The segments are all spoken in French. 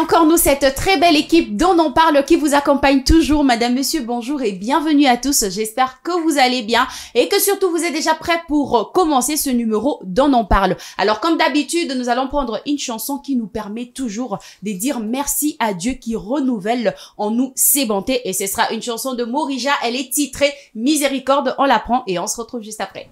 encore nous cette très belle équipe dont on parle qui vous accompagne toujours. Madame, monsieur, bonjour et bienvenue à tous. J'espère que vous allez bien et que surtout vous êtes déjà prêts pour euh, commencer ce numéro dont on parle. Alors comme d'habitude, nous allons prendre une chanson qui nous permet toujours de dire merci à Dieu qui renouvelle en nous ses bontés et ce sera une chanson de Morija. Elle est titrée Miséricorde. On la prend et on se retrouve juste après.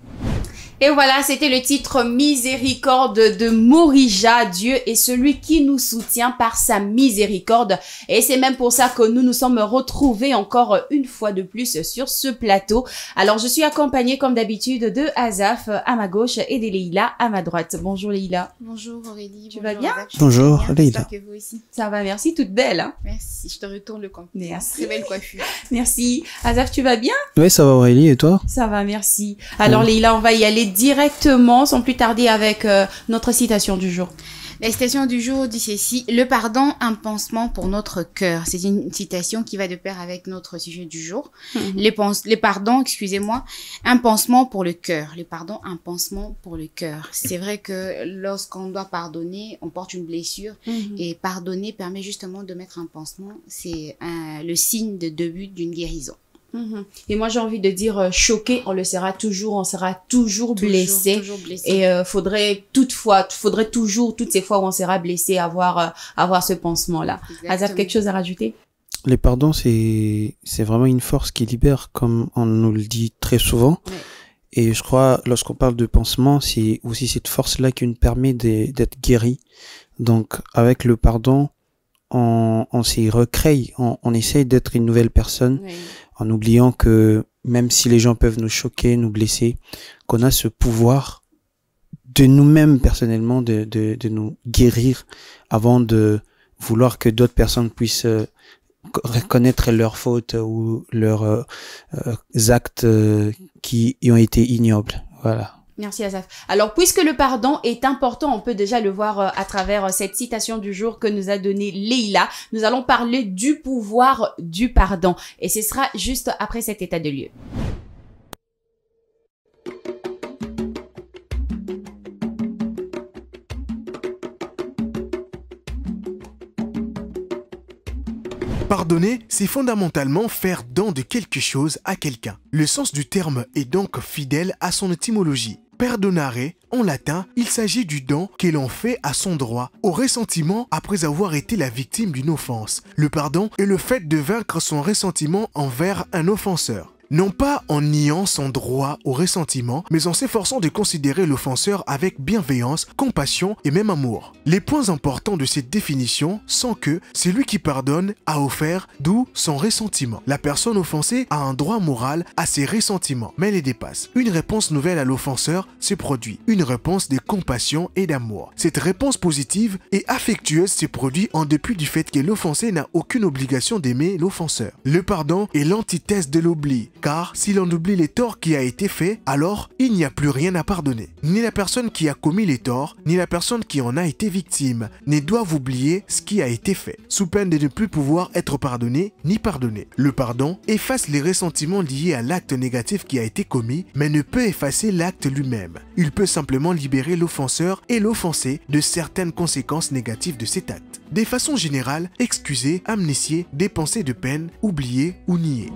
Et voilà, c'était le titre Miséricorde de Morija. Dieu est celui qui nous soutient par sa miséricorde. Et c'est même pour ça que nous nous sommes retrouvés encore une fois de plus sur ce plateau. Alors, je suis accompagnée comme d'habitude de Azaf à ma gauche et de Leïla à ma droite. Bonjour Leïla. Bonjour Aurélie. Tu bonjour, vas bien Azaf, Bonjour Leïla. Que vous aussi. Ça va, merci, toute belle. Hein? Merci, je te retourne le compliment. Merci. Très belle coiffure. merci. Azaf, tu vas bien Oui, ça va Aurélie et toi Ça va, merci. Alors Leila, Leïla, on va y aller directement, sans plus tarder, avec euh, notre citation du jour. La citation du jour dit ceci, le pardon, un pansement pour notre cœur. C'est une citation qui va de pair avec notre sujet du jour. Mhm. les, les pardons, excusez-moi, un pansement pour le cœur. Le pardon, un pansement pour le cœur. C'est vrai que lorsqu'on doit pardonner, on porte une blessure mhm. et pardonner permet justement de mettre un pansement. C'est le signe de début d'une guérison. Mhm. Et moi, j'ai envie de dire, euh, choqué, on le sera toujours, on sera toujours, blessé. Et il euh, faudrait toutefois, faudrait toujours, toutes ces fois où on sera blessé, avoir, euh, avoir ce pansement-là. As-tu quelque chose à rajouter Les pardons, c'est, c'est vraiment une force qui libère, comme on nous le dit très souvent. Et je crois, lorsqu'on parle de pansement, c'est aussi cette force-là qui nous permet d'être guéri. Donc, avec le pardon, on, on s'y recrée, on, essaye d'être une nouvelle personne en oubliant que même si les gens peuvent nous choquer, nous blesser, qu'on a ce pouvoir de nous-mêmes personnellement de, de, de, nous guérir avant de vouloir que d'autres personnes puissent euh, reconnaître leurs fautes ou leurs euh, euh, actes qui ont été ignobles. Voilà. Merci Azaf. Alors, puisque le pardon est important, on peut déjà le voir euh, à travers euh, cette citation du jour que nous a donnée Leila. Nous allons parler du pouvoir du pardon. Et ce sera juste après cet état de lieu. Pardonner, c'est fondamentalement faire don de quelque chose à quelqu'un. Le sens du terme est donc fidèle à son étymologie perdonare en latin, il s'agit du don qu'elle en fait à son droit, au ressentiment après avoir été la victime d'une offense. Le pardon est le fait de vaincre son ressentiment envers un offenseur non pas en niant son droit au ressentiment, mais en s'efforçant de considérer l'offenseur avec bienveillance, compassion et même amour. Les points importants de cette définition sont que c'est celui qui pardonne a offert, d'où son ressentiment. La personne offensée a un droit moral à ses ressentiments, mais les dépasse. Une réponse nouvelle à l'offenseur se produit, une réponse de compassion et d'amour. Cette réponse positive et affectueuse se produit en dépit du fait que l'offensé n'a aucune obligation d'aimer l'offenseur. Le pardon est l'antithèse de l'oubli car si l'on oublie les torts qui a été fait, alors il n'y a plus rien à pardonner. Ni la personne qui a commis les torts, ni la personne qui en a été victime ne doivent oublier ce qui a été fait, sous peine de ne plus pouvoir être pardonné ni pardonné. Le pardon efface les ressentiments liés à l'acte négatif qui a été commis, mais ne peut effacer l'acte lui-même. Il peut simplement libérer l'offenseur et l'offensé de certaines conséquences négatives de cet acte. Des façons générales, excuser, amnésier, dépenser de peine, oublier ou nier.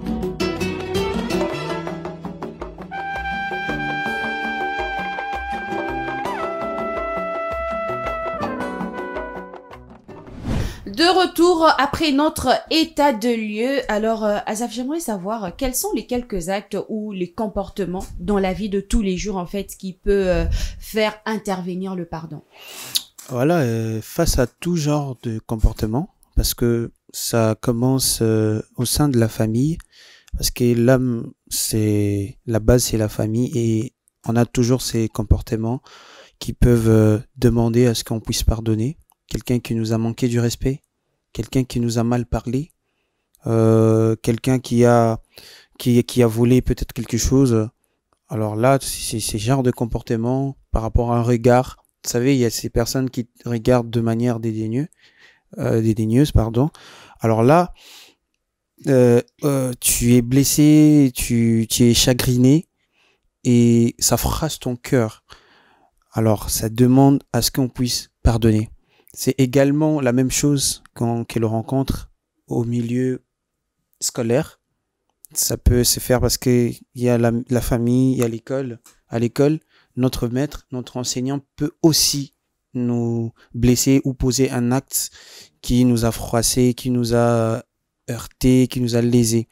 De retour après notre état de lieu, alors euh, Azaf, j'aimerais savoir euh, quels sont les quelques actes ou les comportements dans la vie de tous les jours en fait qui peut euh, faire intervenir le pardon. Voilà, face à tout genre de comportement, parce que ça commence au sein de la famille, parce que l'âme, c'est la base, c'est la famille, et on a toujours ces comportements qui peuvent demander à ce qu'on puisse pardonner quelqu'un qui nous a manqué du respect, quelqu'un qui nous a mal parlé, euh, quelqu'un qui a, qui, a volé peut-être quelque chose. Alors là, c'est ce genre de comportement par rapport à un regard. Vous savez, il y a ces personnes qui regardent de manière dédaigneuse, euh, dédaigneuse pardon. Alors là, euh, tu es blessé, tu, es chagriné et ça frasse ton cœur. Alors ça demande à ce qu'on puisse pardonner. C'est également la même chose quand qu'elle rencontre au milieu scolaire. Ça peut se faire parce qu'il y a la, famille, il y a l'école. À l'école, notre maître, notre enseignant peut aussi nous blesser ou poser un acte qui nous a froissé, qui nous a heurté, qui nous a lésé.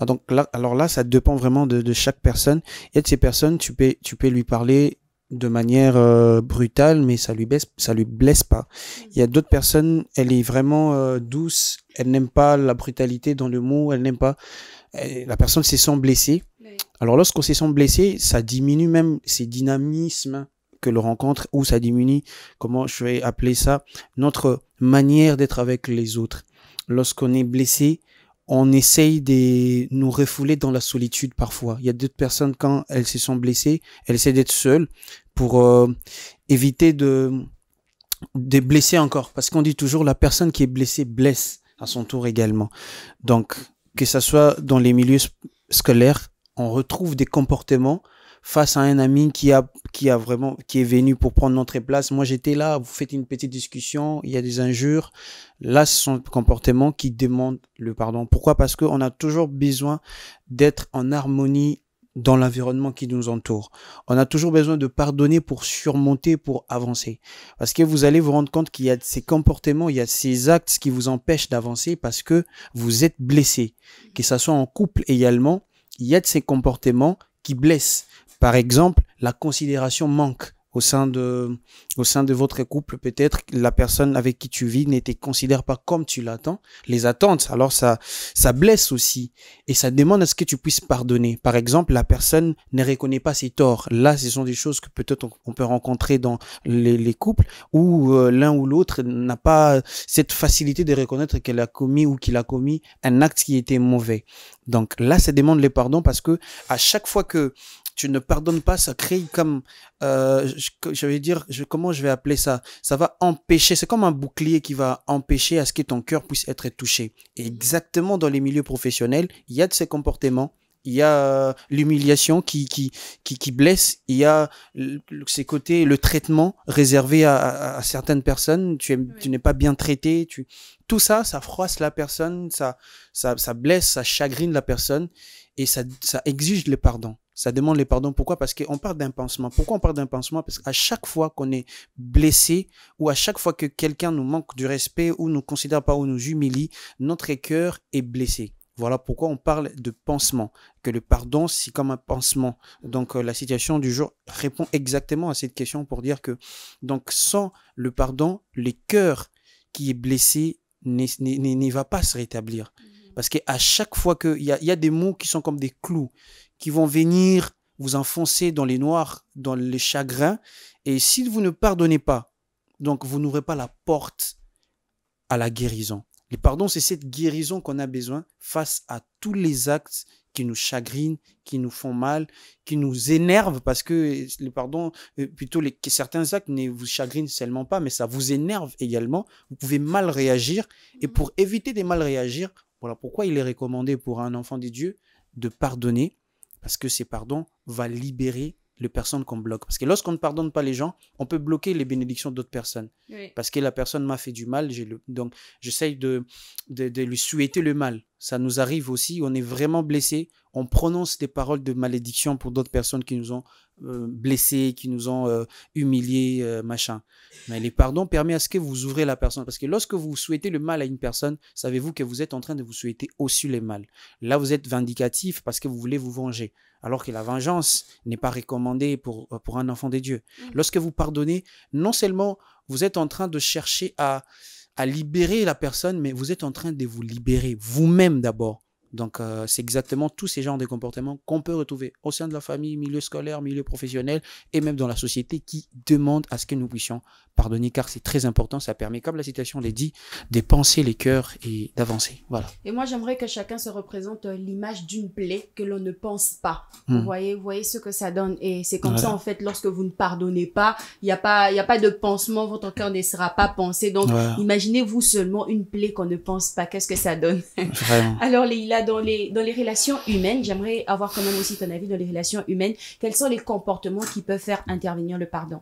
Ah, donc là, alors là, ça dépend vraiment de, chaque personne. Et de ces personnes, tu peux, tu peux lui parler de manière euh, brutale, mais ça lui blesse, ça lui blesse pas. Mm. Il y a d'autres personnes, elle est vraiment euh, douce, elle n'aime pas la brutalité dans le mot, elle n'aime pas. la personne s'est sent blessée. Alors lorsqu'on s'est sent blessé, ça diminue même ces dynamismes que l'on rencontre ou ça diminue, comment je vais appeler ça, notre manière d'être avec les autres. Lorsqu'on est blessé, on essaye de nous refouler dans la solitude parfois. Il y a d'autres personnes, quand elles se sont blessées, elles essaient d'être seules pour euh, éviter de, de blesser encore. Parce qu'on dit toujours, la personne qui est blessée blesse à son tour également. Donc, que ça soit dans les milieux scolaires, on retrouve des comportements face à un ami qui a, qui a vraiment, qui est venu pour prendre notre place. Moi, j'étais là, vous faites une petite discussion, il y a des injures. Là, ce sont des comportements qui demandent le pardon. Pourquoi? Parce que qu'on a toujours besoin d'être en harmonie dans l'environnement qui nous entoure. On a toujours besoin de pardonner pour surmonter, pour avancer. Parce que vous allez vous rendre compte qu'il y a ces comportements, il y a ces actes qui vous empêchent d'avancer parce que vous êtes blessé. Que ça soit en couple également, il y a de ces comportements qui blessent. Par exemple, la considération manque au sein de, au sein de votre couple. Peut-être la personne avec qui tu vis ne te considère pas comme tu l'attends, les attentes. Alors ça, ça blesse aussi et ça demande à ce que tu puisses pardonner. Par exemple, la personne ne reconnaît pas ses torts. Là, ce sont des choses que peut-être on, peut rencontrer dans les, couples où euh, l'un ou l'autre n'a pas cette facilité de reconnaître qu'elle a commis ou qu'il a commis un acte qui était mauvais. Donc là, ça demande le pardon parce que à chaque fois que tu ne pardonnes pas, ça crée comme, euh, je, vais dire, je, comment je vais appeler ça Ça va empêcher, c'est comme un bouclier qui va empêcher à ce que ton cœur puisse être touché. Et exactement dans les milieux professionnels, il y a de ces comportements. Il y a euh, l'humiliation qui, qui, qui, blesse, il y a ces côtés, le traitement réservé à, certaines personnes, tu, tu n'es pas bien traité, tu... tout ça, ça froisse la personne, ça, ça, ça blesse, ça chagrine la personne et ça, ça exige le pardon ça demande les pardons. Pourquoi Parce qu'on parle d'un pansement. Pourquoi on parle d'un pansement Parce qu'à chaque fois qu'on est blessé ou à chaque fois que quelqu'un nous manque du respect ou nous considère pas ou nous humilie, notre cœur est blessé. Voilà pourquoi on parle de pansement, que le pardon, c'est comme un pansement. Donc euh, la situation du jour répond exactement à cette question pour dire que donc sans le pardon, le cœur qui est blessé ne va pas se rétablir. Mmh. Parce qu'à chaque fois qu'il y a des mots qui sont comme des clous, qui vont venir vous enfoncer dans les noirs, dans les chagrins. Et si vous ne pardonnez pas, donc vous n'ouvrez pas la porte à la guérison. Le pardon, c'est cette guérison qu'on a besoin face à tous les actes qui nous chagrinent, qui nous font mal, qui nous énervent, parce que le pardon, euh, plutôt les, que certains actes ne vous chagrinent seulement pas, mais ça vous énerve également. Vous pouvez mal réagir. Et pour éviter de mal réagir, voilà pourquoi il est recommandé pour un enfant de Dieu de pardonner parce que ces pardons vont libérer les personnes qu'on bloque. Parce que lorsqu'on ne pardonne pas les gens, on peut bloquer les bénédictions d'autres personnes. Parce que la personne m'a fait du mal, donc j'essaye de, de, lui souhaiter le mal. Ça nous arrive aussi, on est vraiment blessé, on prononce des paroles de malédiction pour d'autres personnes qui nous ont euh, blessés, qui nous ont euh, humiliés, euh, machin. Mais les pardons permettent à ce que vous ouvrez la personne. Parce que lorsque vous souhaitez le mal à une personne, savez-vous que vous êtes en train de vous souhaiter aussi le mal. Là, vous êtes vindicatif parce que vous voulez vous venger. Alors que la vengeance n'est pas recommandée pour, pour un enfant de Dieu. Mmh. Lorsque vous pardonnez, non seulement vous êtes en train de chercher à, à libérer la personne, mais vous êtes en train de vous libérer vous-même d'abord. Donc, euh, c'est exactement tous ces genres de comportements qu'on peut retrouver au sein de la famille, milieu scolaire, milieu professionnel et même dans la société qui demande à ce que nous puissions pardonner car c'est très important. Ça permet, comme la citation l'a dit, de penser les cœurs et d'avancer. Voilà. Et moi, j'aimerais que chacun se représente euh, l'image d'une plaie que l'on ne pense pas. Hmm. Vous voyez, vous voyez ce que ça donne. Et c'est comme ça, en fait, lorsque vous ne pardonnez pas, il n'y a pas, il y a pas de pansement, votre cœur ne sera pas pensé. Donc, imaginez-vous seulement une plaie qu'on ne pense pas. Qu'est-ce que ça donne? Alors, Leïla, dans les, dans les relations humaines, j'aimerais avoir quand même aussi ton avis dans les relations humaines. Quels sont les comportements qui peuvent faire intervenir le pardon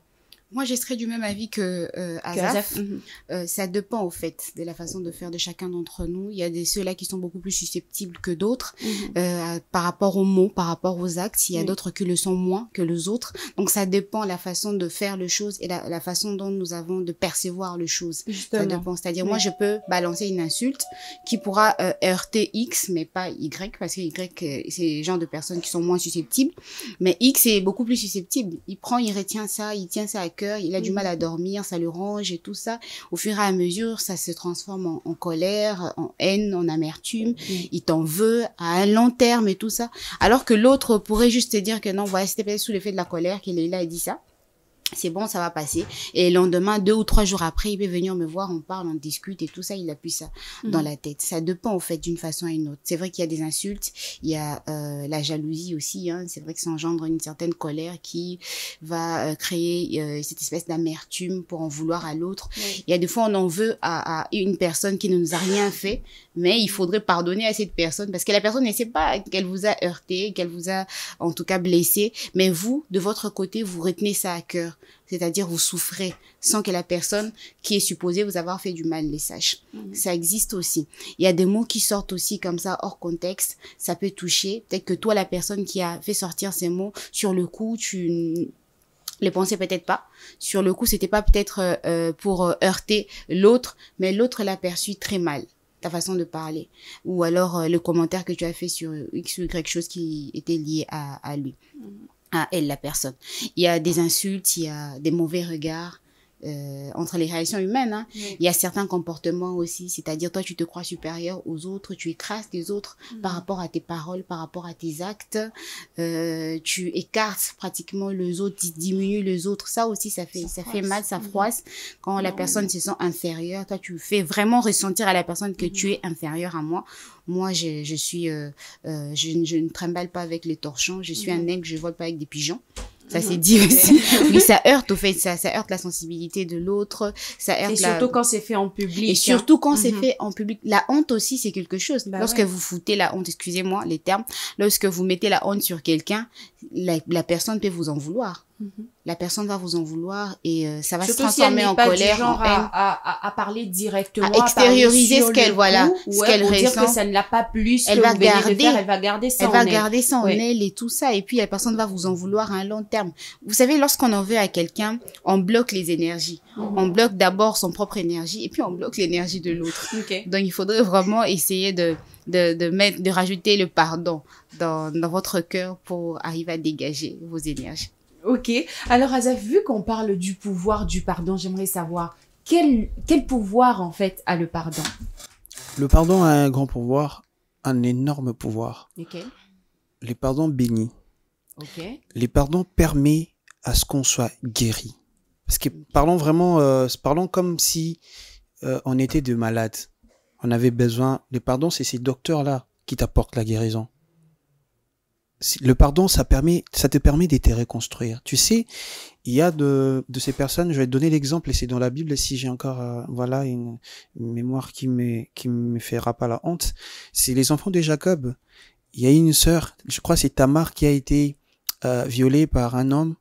moi, je serais du même avis que euh, Azaf. Mhm. Euh, ça dépend, au fait, de la façon de faire de chacun d'entre nous. Il y a des ceux-là qui sont beaucoup plus susceptibles que d'autres mhm. euh, par rapport aux mots, par rapport aux actes. Il y a d'autres qui le sont moins que les autres. Donc, ça dépend la façon de faire les choses et la, la façon dont nous avons de percevoir les choses. Ça dépend. C'est-à-dire, moi, je peux balancer une insulte qui pourra euh, heurter X, mais pas Y, parce que Y, c'est le genre de personnes qui sont moins susceptibles. Mais X est beaucoup plus susceptible. Il prend, il retient ça, il tient ça à il a du mal à mhm. dormir, ça le range et tout ça. Au fur et à mesure, ça se transforme en, colère, en haine, en amertume. Mhm. Il t'en veut à un long terme et tout ça. Alors que l'autre pourrait juste te dire que non, voilà, c'était peut-être sous l'effet de la colère qu'il est là et dit ça c'est bon, ça va passer. Et le lendemain, deux ou trois jours après, il peut venir me voir, on parle, on discute et tout ça, il appuie ça mm. dans la tête. Ça dépend en fait d'une façon à une autre. C'est vrai qu'il y a des insultes, il y a euh, la jalousie aussi. Hein. C'est vrai que ça engendre une certaine colère qui va euh, créer euh, cette espèce d'amertume pour en vouloir à l'autre. Il y a des fois, on en veut à, à, une personne qui ne nous a rien fait, mais il faudrait pardonner à cette personne parce que la personne ne sait pas qu'elle vous a heurté, qu'elle vous a en tout cas blessé. Mais vous, de votre côté, vous retenez ça à cœur c'est-à-dire, vous souffrez sans que la personne qui est supposée vous avoir fait du mal les sache. Mhm. Ça existe aussi. Il y a des mots qui sortent aussi comme ça, hors contexte. Ça peut toucher. Peut-être que toi, la personne qui a fait sortir ces mots, sur le coup, tu les pensais peut-être pas. Sur le coup, c'était pas peut-être euh, euh, pour euh, heurter l'autre, mais l'autre l'a perçu très mal ta façon de parler ou alors le commentaire que tu as fait sur X ou Y chose qui était lié à, lui. Mhm elle, la personne. Il y a des insultes, il y a des mauvais regards, euh, entre les relations humaines. Hein. Il y a certains comportements aussi, c'est-à-dire toi tu te crois supérieur aux autres, tu écrases les autres mm. par rapport à tes paroles, par rapport à tes actes, euh, tu écartes pratiquement les autres, tu diminues les autres. Ça aussi, ça fait, ça, fait mal, ça mm-hmm. froisse. Quand la personne se sent inférieure, toi tu fais vraiment ressentir à la personne que tu mm-hmm. es inférieure à moi. Moi, je, je suis, euh, je, ne trimballe pas avec les torchons, je suis mm-hmm. un aigle, je vole pas avec des pigeons. Ça, c'est dit aussi. oui, ça heurte, au fait, ça, ça heurte la sensibilité de l'autre, ça heurte Et surtout quand c'est fait en public. Et surtout quand c'est hein. fait en public. La honte aussi, c'est quelque chose. Bah lorsque vous foutez la honte, excusez-moi les termes, lorsque vous mettez la honte sur quelqu'un, la personne peut vous en vouloir. La personne va vous en vouloir et euh, ça va se transformer en colère, en À, parler directement, à extérioriser ce qu'elle voit là ce qu'elle ressent. Dire que ça ne l'a pas plus. Elle va garder, elle va garder ça. en elle. et tout ça. Et puis la personne va vous en vouloir à un long terme. Vous savez, lorsqu'on en veut à quelqu'un, on bloque les énergies. Mhm. On bloque d'abord son propre énergie et puis on bloque l'énergie de l'autre. Donc il faudrait vraiment essayer de de, mettre, de rajouter le pardon dans, dans votre cœur pour arriver à dégager vos énergies. Ok. Alors, Azaf, vu qu'on parle du pouvoir du pardon, j'aimerais savoir quel, quel pouvoir, en fait, a le pardon Le pardon a un grand pouvoir, un énorme pouvoir. Lequel Les pardons bénis. Ok. Les pardons permettent à ce qu'on soit guéri. Parce que parlons vraiment, euh, parlons comme si euh, on était des malades. On avait besoin. Les pardons, c'est ces docteurs-là qui t'apportent la guérison le pardon, ça permet, ça te permet de te reconstruire. Tu sais, il y a de, ces personnes, je vais te donner l'exemple, et c'est dans la Bible, si j'ai encore, euh, voilà, une, mémoire qui me, qui me fera pas la honte. C'est les enfants de Jacob. Il y a une sœur, je crois c'est Tamar qui a été euh, violée par un homme,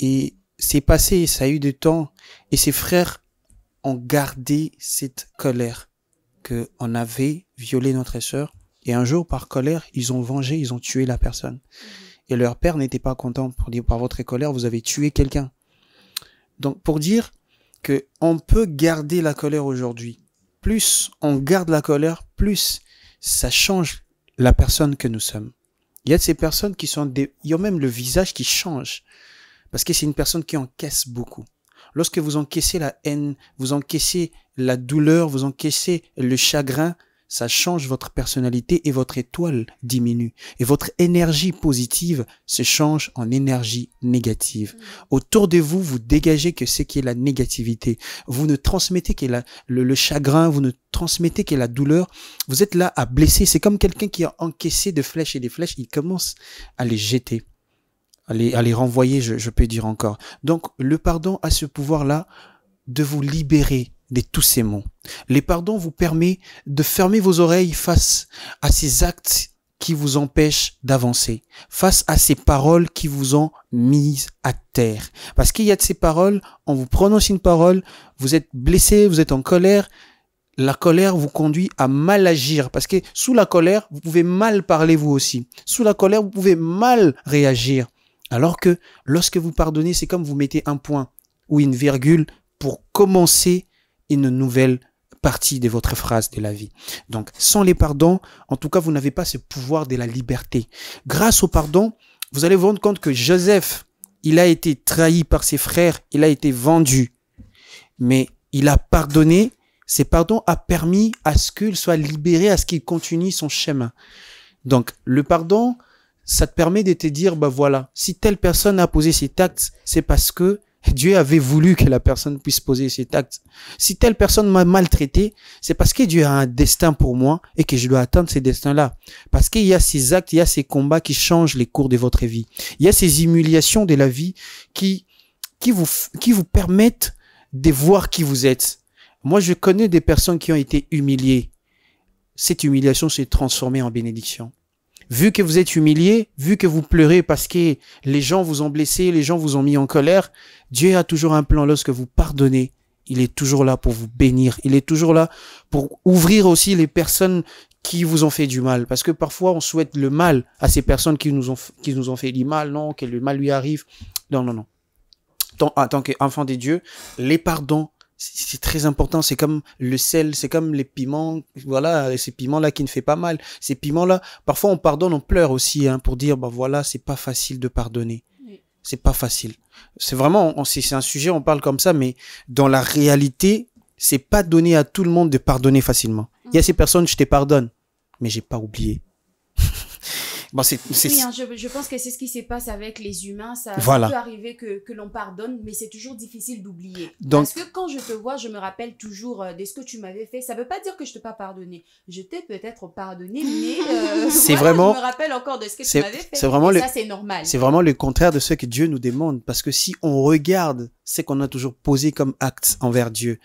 et c'est passé, ça a eu du temps, et ses frères ont gardé cette colère que on avait violé notre sœur et un jour, par colère, ils ont vengé, ils ont tué la personne. Et leur père n'était pas content pour dire par votre colère, vous avez tué quelqu'un. Donc pour dire que on peut garder la colère aujourd'hui. Plus on garde la colère, plus ça change la personne que nous sommes. Il y a ces personnes qui sont des, il même le visage qui change parce que c'est une personne qui encaisse beaucoup. Lorsque vous encaissez la haine, vous encaissez la douleur, vous encaissez le chagrin, ça change votre personnalité et votre étoile diminue. Et votre énergie positive se change en énergie négative. Mm. Autour de vous, vous dégagez que ce qui est la négativité. Vous ne transmettez que le, chagrin, vous ne transmettez que la douleur. Vous êtes là à blesser. C'est comme quelqu'un qui a encaissé des flèches et des flèches, il commence à les jeter. À les, à les renvoyer, je peux dire encore. Donc, le pardon a ce pouvoir-là de vous libérer de tous ces mots. Les pardons vous permettent de fermer vos oreilles face à ces actes qui vous empêchent d'avancer, face à ces paroles qui vous ont mis à terre. Parce qu'il y a de ces paroles, on vous prononce une parole, vous êtes blessé, vous êtes en colère, la colère vous conduit à mal agir parce que sous la colère, vous pouvez mal parler vous aussi. Sous la colère, vous pouvez mal réagir. Alors que lorsque vous pardonnez, c'est comme vous mettez un point ou une virgule pour commencer une nouvelle partie de votre phrase de la vie. Donc, sans les pardons, en tout cas, vous n'avez pas ce pouvoir de la liberté. Grâce au pardon, vous allez vous rendre compte que Joseph, il a été trahi par ses frères, il a été vendu, mais il a pardonné. Ses pardons a permis à ce qu'il soit libéré, à ce qu'il continue son chemin. Donc, le pardon, ça te permet de te dire, bah voilà, si telle personne a posé ses taxes, c'est parce que Dieu avait voulu que la personne puisse poser cet acte. Si telle personne m'a maltraité, c'est parce que Dieu a un destin pour moi et que je dois atteindre ce destin-là. Parce qu'il y a ces actes, il y a ces combats qui changent les cours de votre vie. Il y a ces humiliations de la vie qui, qui vous, qui vous permettent de voir qui vous êtes. Moi, je connais des personnes qui ont été humiliées. Cette humiliation s'est transformée en bénédiction vu que vous êtes humilié, vu que vous pleurez parce que les gens vous ont blessé, les gens vous ont mis en colère, Dieu a toujours un plan lorsque vous pardonnez. Il est toujours là pour vous bénir. Il est toujours là pour ouvrir aussi les personnes qui vous ont fait du mal. Parce que parfois, on souhaite le mal à ces personnes qui nous ont, qui nous ont fait du mal. Non, que le mal lui arrive. Non, non, non. Tant, en tant qu'enfant des dieux, les pardons c'est très important. C'est comme le sel, c'est comme les piments. Voilà, ces piments-là qui ne fait pas mal. Ces piments-là, parfois on pardonne, on pleure aussi hein, pour dire, bah voilà, c'est pas facile de pardonner. C'est pas facile. C'est vraiment, c'est un sujet, on parle comme ça, mais dans la réalité, c'est pas donné à tout le monde de pardonner facilement. Il y a mm. ces personnes, je te pardonne, mais j'ai pas oublié. Bah, oui, hein, je, pense que c'est ce qui se passe avec les humains. Ça, peut arriver que, l'on pardonne, mais c'est toujours difficile d'oublier. Parce que quand je te vois, je me rappelle toujours euh, de ce que tu m'avais fait. Ça ne veut pas dire que je ne t'ai pas pardonné. Je t'ai peut-être pardonné, mais euh, je me rappelle encore de ce que tu m'avais fait. et Ça, c'est normal. C'est vraiment le contraire de ce que Dieu nous demande. Parce que si on regarde ce qu'on a toujours posé comme acte envers Dieu,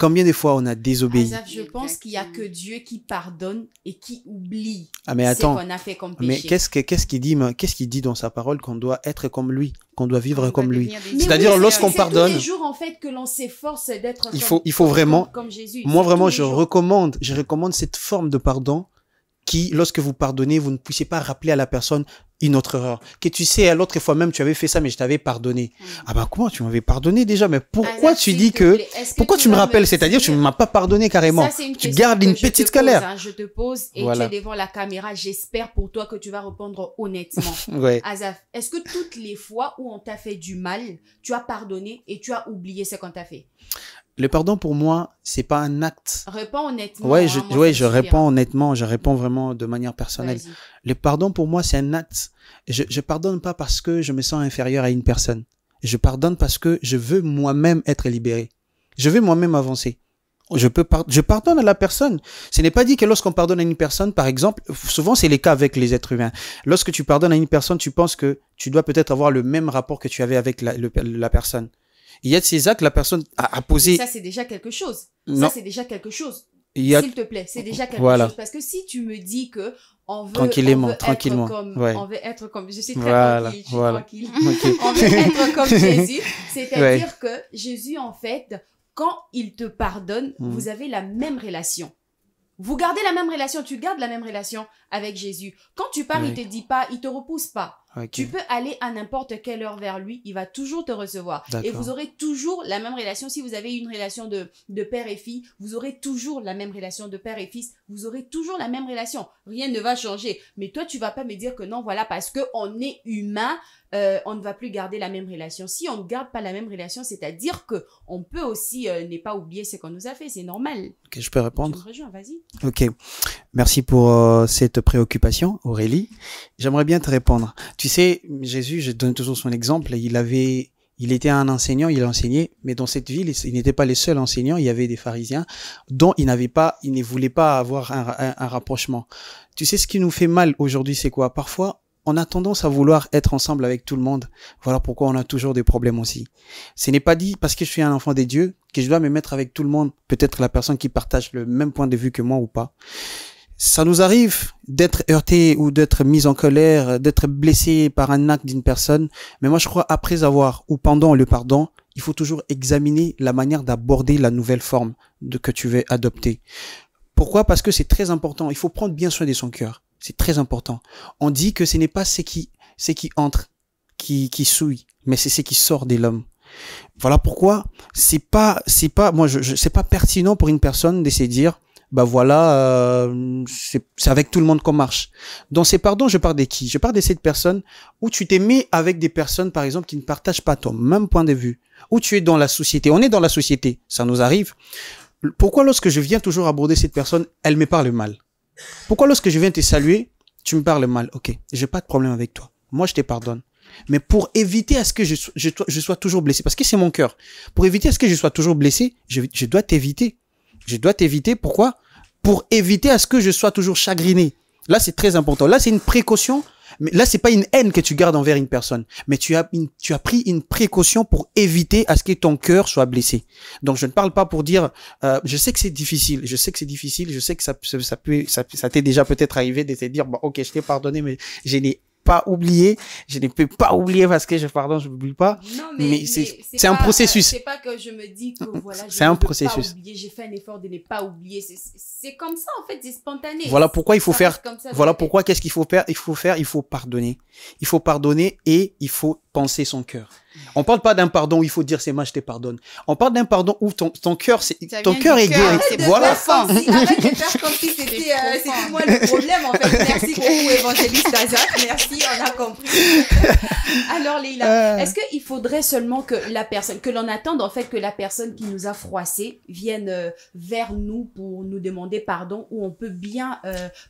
Combien de fois on a désobéi Je pense qu'il n'y a que Dieu qui pardonne et qui oublie ah, mais attends, ce qu'on a fait comme péché. Mais qu'est-ce qu'il dit, dans sa parole qu'on doit être comme lui, qu'on doit vivre comme lui C'est-à-dire lorsqu'on pardonne. C'est tous les en fait que l'on s'efforce d'être. Il faut, il faut vraiment. Comme, Jésus. Moi vraiment, je recommande, je recommande cette forme de pardon lorsque vous pardonnez, vous ne puissiez pas rappeler à la personne une autre erreur. Que tu sais, à l'autre fois même, tu avais fait ça, mais je t'avais pardonné. Mm. Ah ben comment tu m'avais pardonné déjà Mais pourquoi ah, tu dis que, Pourquoi tu me rappelles C'est-à-dire tu ne m'as pas pardonné carrément. tu gardes une petite calèche. Hein. je te pose et tu es devant la caméra. J'espère pour toi que tu vas répondre honnêtement. Azaf, est-ce que toutes les fois où on t'a fait du mal, tu as pardonné et tu as oublié ce qu'on t'a fait le pardon pour moi, c'est pas un acte. Réponds honnêtement. Ouais, je, hein, réponds honnêtement, je réponds vraiment de manière personnelle. Le pardon pour moi, c'est un acte. Je, je pardonne pas parce que je me sens inférieur à une personne. Je pardonne parce que je veux moi-même être libéré. Je veux moi-même avancer. Je peux je pardonne à la personne. Ce n'est pas dit que lorsqu'on pardonne à une personne, par exemple, souvent c'est le cas avec les êtres humains. Lorsque tu pardonnes à une personne, tu penses que tu dois peut-être avoir le même rapport que tu avais avec la personne. Il y a de ces actes, la personne a, posé. ça, c'est déjà quelque chose. Ça, c'est déjà quelque chose. S'il te plaît, c'est déjà quelque chose. Parce que si tu me dis que on veut, être comme, on veut être comme, je suis très tranquille. on veut être comme Jésus. C'est-à-dire que Jésus, en fait, quand il te pardonne, hmm. vous avez la même relation. Vous gardez la même relation, tu gardes la même relation avec Jésus. Quand tu pars, il te dit pas, il te repousse pas. Tu peux aller à n'importe quelle heure vers lui, il va toujours te recevoir. Et vous aurez toujours la même relation. Si vous avez une relation de, père et fille, vous aurez toujours la même relation de père et fils. Vous aurez toujours la même relation. Rien ne va changer. Mais toi, tu vas pas me dire que non, voilà, parce qu'on est humain, euh, on ne va plus garder la même relation. Si on ne garde pas la même relation, c'est-à-dire que on peut aussi euh, ne pas oublier ce qu'on nous a fait, c'est normal. que je peux répondre. vas-y. Ok, merci pour euh, cette préoccupation, Aurélie. J'aimerais bien te répondre. Tu sais, Jésus, je donne toujours son exemple. Il avait il était un enseignant, il enseignait, mais dans cette ville, il n'était pas les seuls enseignants. Il y avait des pharisiens dont il n'avait pas, il ne voulait pas avoir un rapprochement. Tu sais ce qui nous fait mal aujourd'hui, c'est quoi Parfois, on a tendance à vouloir être ensemble avec tout le monde. Voilà pourquoi on a toujours des problèmes aussi. Ce n'est pas dit parce que je suis un enfant des dieux que je dois me mettre avec tout le monde, peut-être la personne qui partage le même point de vue que moi ou pas. Ça nous arrive d'être heurté ou d'être mis en colère, d'être blessé par un acte d'une personne, mais moi je crois après avoir ou pendant le pardon, il faut toujours examiner la manière d'aborder la nouvelle forme que tu veux adopter. Pourquoi Parce que c'est très important. Il faut prendre bien soin de son cœur. C'est très important. On dit que ce n'est pas ce qui, qui entre, qui, qui souille, mais c'est ce qui sort de l'homme. Voilà pourquoi c'est pas, c'est pas, moi, je, c'est pas pertinent pour une personne d'essayer de dire, bah voilà, euh, c'est avec tout le monde qu'on marche. Dans ces pardons, je parle de qui Je parle de cette personne où tu t'es mis avec des personnes, par exemple, qui ne partagent pas ton même point de vue, où tu es dans la société. On est dans la société, ça nous arrive. Pourquoi lorsque je viens toujours aborder cette personne, elle me parle mal pourquoi lorsque je viens te saluer, tu me parles mal Ok, j'ai pas de problème avec toi. Moi, je te pardonne. Mais pour éviter à ce que je, sois toujours blessé, parce que c'est mon cœur, pour éviter à ce que je sois toujours blessé, je, je dois t'éviter. Je dois t'éviter. Pourquoi Pour éviter à ce que je sois toujours chagriné. Là, c'est très important. Là, c'est une précaution mais là, c'est pas une haine que tu gardes envers une personne, mais tu as, tu as pris une précaution pour éviter à ce que ton cœur soit blessé. Donc, je ne parle pas pour dire, euh, je sais que c'est difficile, je sais que c'est difficile, je sais que ça, ça, peut, ça, t'est déjà peut-être arrivé de te dire, bon, ok, je t'ai pardonné, mais j'ai pas oublier. Je ne peux pas oublier parce que je, pardon, je n'oublie pas. mais, c'est un processus. C'est pas que je me dis que un processus. j'ai fait un effort de ne pas oublier. C'est comme ça, en fait, c'est spontané. Voilà pourquoi il faut faire, voilà pourquoi qu'est-ce qu'il faut faire? Il faut faire, il faut pardonner. Il faut pardonner et il faut penser son cœur. On parle pas d'un pardon où il faut dire c'est moi je te pardonne. On parle d'un pardon où ton, cœur, c'est, ton cœur est guéri. Voilà. Arrête de faire comme si euh, c'était, moi le problème, en fait. Merci beaucoup, évangéliste Azak. Merci, on a compris. Alors, Leila, euh. est-ce qu'il faudrait seulement que la personne, que l'on attende, en fait, que la personne qui nous a froissé vienne euh, vers nous pour nous demander pardon ou on peut bien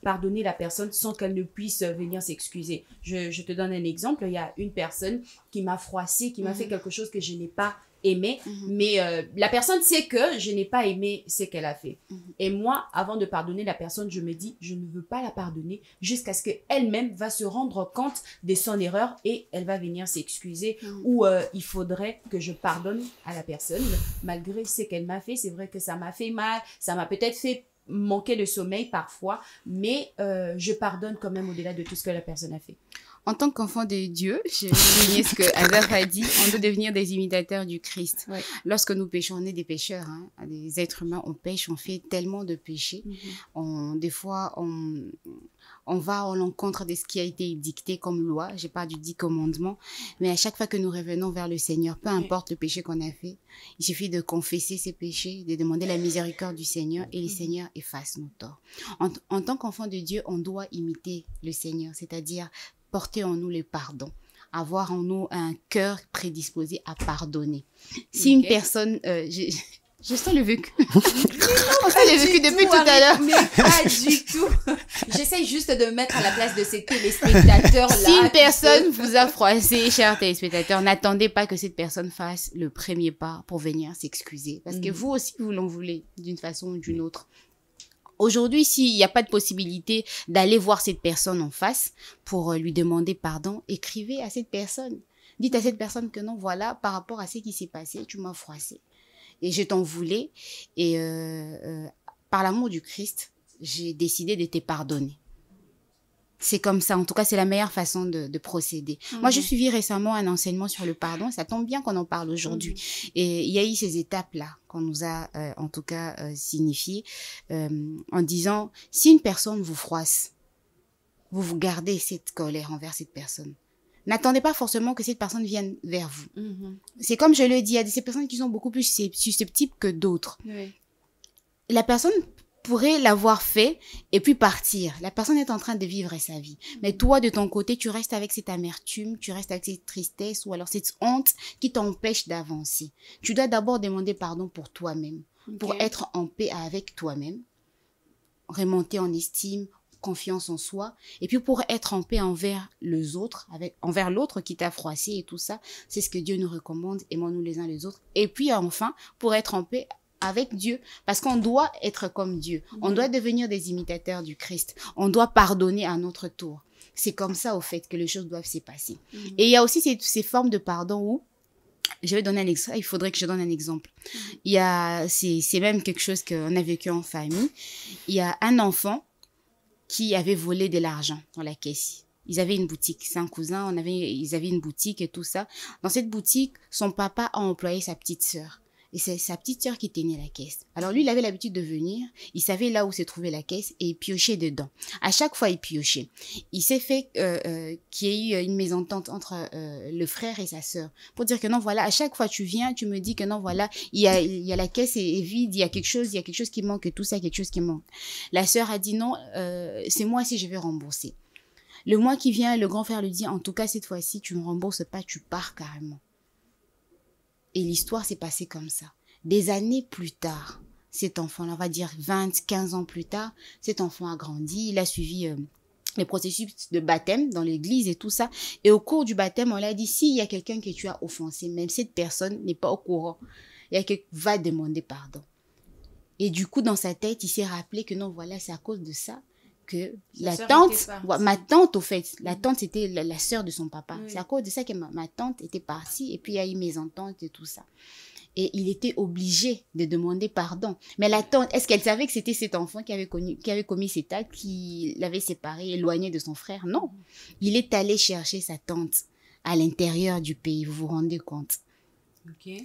pardonner la personne sans qu'elle ne puisse venir s'excuser? Je, je te donne un exemple. Il y a une personne qui m'a froissé, qui m'a fait mhm. quelque chose que je n'ai pas aimé. Mhm. Mais euh, la personne sait que je n'ai pas aimé ce qu'elle a fait. Mhm. Et moi, avant de pardonner la personne, je me dis, je ne veux pas la pardonner jusqu'à ce qu'elle-même va se rendre compte de son erreur et elle va venir s'excuser. Ou euh, il faudrait que je pardonne à la personne malgré ce qu'elle m'a fait. C'est vrai que ça m'a fait mal, ça m'a peut-être fait manquer de sommeil parfois, mais euh, je pardonne quand même au-delà de tout ce que la personne a fait en tant qu'enfant de Dieu, je souligne ce que Azaf a dit, on doit devenir des imitateurs du Christ. Lorsque nous péchons, on est des pécheurs, des hein. êtres humains, on pêche, on fait tellement de péchés. Mhm. on, des fois, on, on va en l'encontre de ce qui a été dicté comme loi, j'ai pas du dit commandement. mais à chaque fois que nous revenons vers le Seigneur, peu importe le péché qu'on a fait, il suffit de confesser ses péchés, de demander la miséricorde du Seigneur et le mhm. Seigneur efface nos torts. En, en tant qu'enfant de Dieu, on doit imiter le Seigneur, c'est-à-dire porter en nous le pardon avoir en nous un cœur prédisposé à pardonner. Si une personne, euh, je, sens le vécu. non, le vécu depuis tout, à l'heure. Mais pas du tout. J'essaie juste de mettre à la place de ces téléspectateurs-là. Si une personne vous a froissé, chers téléspectateurs, n'attendez pas que cette personne fasse le premier pas pour venir s'excuser. Parce que mm. vous aussi, vous l'en voulez d'une façon ou d'une mm. autre. Aujourd'hui, s'il n'y a pas de possibilité d'aller voir cette personne en face pour euh, lui demander pardon, écrivez à cette personne. Dites à cette personne que non, voilà, par rapport à ce qui s'est passé, tu m'as froissé. Et je t'en voulais. Et euh, euh, par l'amour du Christ, j'ai décidé de te pardonner. C'est comme ça. En tout cas, c'est la meilleure façon de, procéder. Moi, j'ai mhm. suivi récemment un enseignement sur le pardon. Ça tombe bien qu'on en parle aujourd'hui. Mhm. Et il y a eu ces étapes-là qu'on nous a, euh, en tout cas, euh, signifiées euh, en disant, si une personne vous froisse, vous vous gardez cette colère envers cette personne. N'attendez pas forcément que cette personne vienne vers vous. Mhm. C'est comme je le dis, il y a des personnes qui sont beaucoup plus susceptibles que d'autres. Oui. La personne pourrait l'avoir fait et puis partir. La personne est en train de vivre sa vie. Mais toi, de ton côté, tu restes avec cette amertume, tu restes avec cette tristesse ou alors cette honte qui t'empêche d'avancer. Tu dois d'abord demander pardon pour toi-même, pour être en paix avec toi-même, remonter en estime, confiance en soi, et puis pour être en paix envers les autres, avec, envers l'autre qui t'a froissé et tout ça, c'est ce que Dieu nous recommande, aimons-nous les uns les autres, et puis enfin, pour être en paix avec Dieu, parce qu'on doit être comme Dieu, on mhm. doit devenir des imitateurs du Christ, on doit pardonner à notre tour. C'est comme ça, au fait, que les choses doivent se passer. Mhm. Et il y a aussi ces, formes de pardon où, je vais donner un exemple, il faudrait que je donne un exemple. Mhm. Il y a, c'est même quelque chose qu'on a vécu en famille. Il y a un enfant qui avait volé de l'argent dans la caisse. Ils avaient une boutique, c'est un cousin, on avait, ils avaient une boutique et tout ça. Dans cette boutique, son papa a employé sa petite sœur. Et c'est sa petite sœur qui tenait la caisse. Alors lui, il avait l'habitude de venir, il savait là où se trouvait la caisse et il piochait dedans. À chaque fois, il piochait. Il s'est fait euh, euh, qu'il y ait eu une mésentente entre euh, le frère et sa sœur pour dire que non, voilà, à chaque fois tu viens, tu me dis que non, voilà, il y a, la caisse est, vide, il y a quelque chose, il y a quelque chose qui manque, tout ça, quelque chose qui manque. La sœur a dit non, euh, c'est moi si je vais rembourser. Le mois qui vient, le grand frère lui dit en tout cas cette fois-ci, tu ne rembourses pas, tu pars carrément. Et l'histoire s'est passée comme ça. Des années plus tard, cet enfant on va dire 20, 15 ans plus tard, cet enfant a grandi, il a suivi euh, les processus de baptême dans l'église et tout ça. Et au cours du baptême, on l'a dit, s'il y a quelqu'un que tu as offensé, même cette personne n'est pas au courant, il y a va demander pardon. Et du coup, dans sa tête, il s'est rappelé que non, voilà, c'est à cause de ça que la, tante, ma tante au fait, la tante c'était la, sœur de son papa. C'est à cause de ça que ma, tante était partie et puis il y a eu mes ententes et tout ça. Et il était obligé de demander pardon. Mais la tante, est-ce qu'elle savait que c'était cet enfant qui avait, connu, qui avait commis cet acte, qui l'avait séparé, éloigné de son frère Non. Il est allé chercher sa tante à l'intérieur du pays, vous vous rendez compte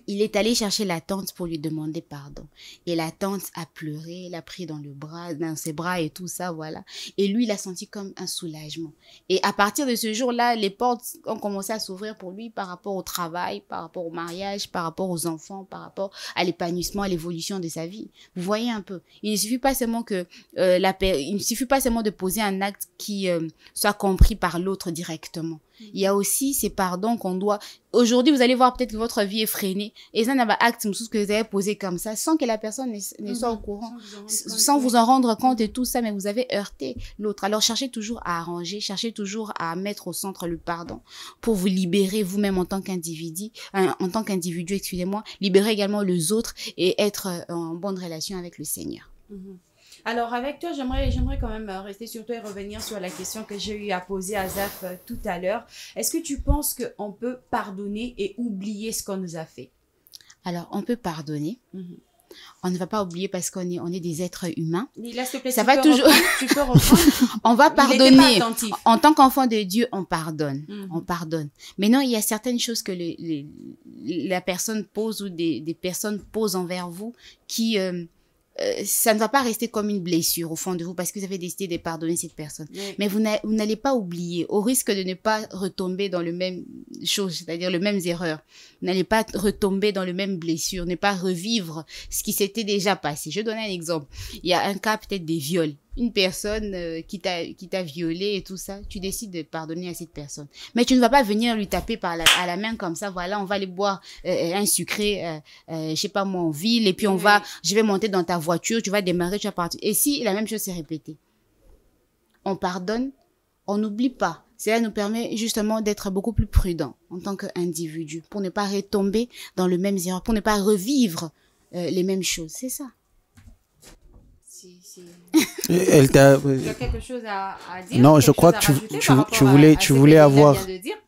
il est allé chercher la tante pour lui demander pardon. Et la tante a pleuré, l'a pris dans le bras, dans ses bras et tout ça, voilà. Et lui, il a senti comme un soulagement. Et à partir de ce jour-là, les portes ont commencé à s'ouvrir pour lui par rapport au travail, par rapport au mariage, par rapport aux enfants, par rapport à l'épanouissement, à l'évolution de sa vie. Vous voyez un peu. Il ne suffit pas seulement que euh, il ne suffit pas seulement de poser un acte qui euh, soit compris par l'autre directement. Il y a aussi ces pardons qu'on doit. Aujourd'hui, vous allez voir peut-être que votre vie est freinée. Et ça n'a pas acte ce que vous avez posé comme ça, sans que la personne ne soit au mhm. courant, sans vous en rendre compte et tout ça, mais vous avez heurté l'autre. Alors cherchez toujours à arranger, cherchez toujours à mettre au centre le pardon pour vous libérer vous-même en tant qu'individu, hein, en tant qu'individu, excusez-moi, libérer également les autres et être euh, en bonne relation avec le Seigneur. Mhm. Alors, avec toi, j'aimerais, j'aimerais quand même euh, rester sur toi et revenir sur la question que j'ai eu à poser à Zaf euh, tout à l'heure. Est-ce que tu penses qu'on peut pardonner et oublier ce qu'on nous a fait Alors, on peut pardonner. Mhm. On ne va pas oublier parce qu'on est, on est des êtres humains. Là, ça va toujours. tu peux on va pardonner. en tant qu'enfant de Dieu, on pardonne. Mhm. On pardonne. Mais non, il y a certaines choses que les la personne pose ou des, personnes posent envers vous qui euh, euh, ça ne va pas rester comme une blessure au fond de vous parce que vous avez décidé de pardonner cette personne. Mais vous n'allez pas oublier, au risque de ne pas retomber dans le même chose, c'est-à-dire les mêmes erreurs. Vous n'allez pas retomber dans le même blessure, ne pas revivre ce qui s'était déjà passé. Je donne un exemple. Il y a un cas peut-être des viols une personne euh, qui t'a violé et tout ça, tu décides de pardonner à cette personne. Mais tu ne vas pas venir lui taper par la, à la main comme ça, voilà, on va aller boire euh, euh, un sucré, euh, ne sais pas mon en ville, et puis on va, je vais monter dans ta voiture, tu vas démarrer, tu vas partir. Et si la même chose s'est répétée, on pardonne, on n'oublie pas. Cela nous permet justement d'être beaucoup plus prudent en tant qu'individu, pour ne pas retomber dans le même erreur, pour ne pas revivre les mêmes choses. C'est ça. Elle t'a. quelque chose à, dire Non, je crois que tu, tu, voulais, tu voulais avoir,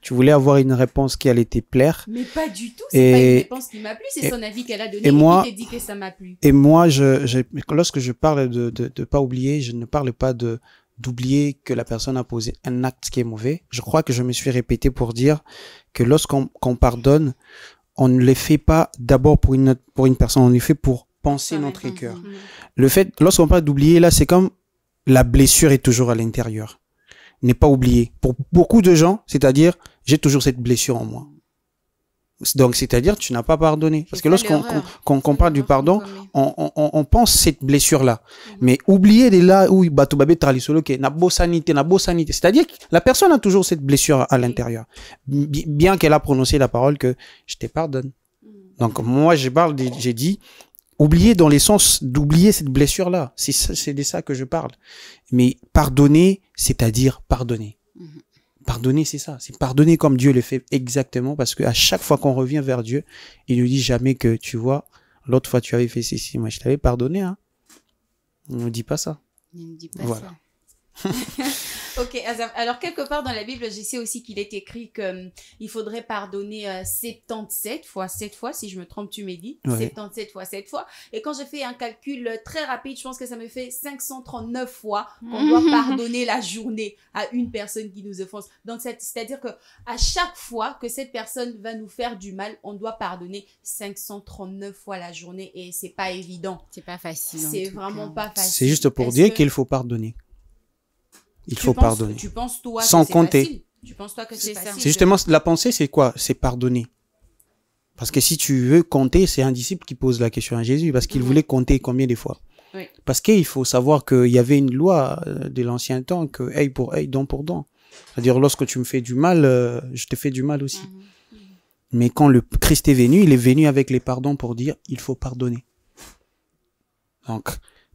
tu voulais avoir une réponse qui allait te plaire. Mais pas du tout. C'est une réponse qui m'a plu. C'est son avis qu'elle a donné. Et moi, et dit que ça plu. Et moi, je, lorsque je parle de, de, pas oublier, je ne parle pas de d'oublier que la personne a posé un acte qui est mauvais. Je crois que je me suis répété pour dire que lorsqu'on qu'on pardonne, on ne le fait pas d'abord pour une, pour une personne, on le fait pour penser notre cœur. Le fait, lorsqu'on parle d'oublier, là, c'est comme la blessure est toujours à l'intérieur. N'est pas oublié Pour beaucoup de gens, c'est-à-dire, j'ai toujours cette blessure en moi. Donc, c'est-à-dire, tu n'as pas pardonné. Parce que lorsqu'on qu'on, parle du pardon, on, on, pense cette blessure-là. Mhm. Mais oublier de là où il que n'a beau sanité, n'a beau sanité. C'est-à-dire que la personne a toujours cette blessure à l'intérieur. Bien qu'elle a prononcé la parole que je te pardonne. Mhm. Donc, moi, je parle, j'ai dit, oublier dans les sens d'oublier cette blessure là c'est c'est de ça que je parle mais pardonner c'est-à-dire pardonner mhm. pardonner c'est ça c'est pardonner comme Dieu le fait exactement parce que à chaque fois qu'on revient vers Dieu il ne dit jamais que tu vois l'autre fois tu avais fait ceci moi je t'avais pardonné hein on ne dit pas ça il ne dit pas voilà. ça ok, alors quelque part dans la Bible, je sais aussi qu'il est écrit qu'il euh, faudrait pardonner 77 euh, fois 7 fois, si je me trompe, tu m'es dit 77 fois 7 fois. Et quand je fais un calcul euh, très rapide, je pense que ça me fait 539 fois qu'on doit mhm. pardonner la journée à une personne qui nous offense. Donc, c'est-à-dire que à chaque fois que cette personne va nous faire du mal, on doit pardonner 539 fois la journée et c'est pas évident. C'est pas facile. C'est vraiment pas facile. C'est juste pour dire qu'il faut pardonner il faut pardonner. sans compter. Tu penses toi que c'est C'est justement la pensée, c'est quoi C'est pardonner. Parce que si tu veux compter, c'est un disciple qui pose la question à Jésus parce qu'il mhm. voulait compter combien de fois. Parce qu'il faut savoir qu'il y avait une loi euh, de l'ancien temps que œil pour œil, don pour don. C'est-à-dire lorsque tu me fais du mal, euh, je te fais du mal aussi. Mhm. Mais quand le Christ est venu, il est venu avec les pardons pour dire il faut pardonner. Donc,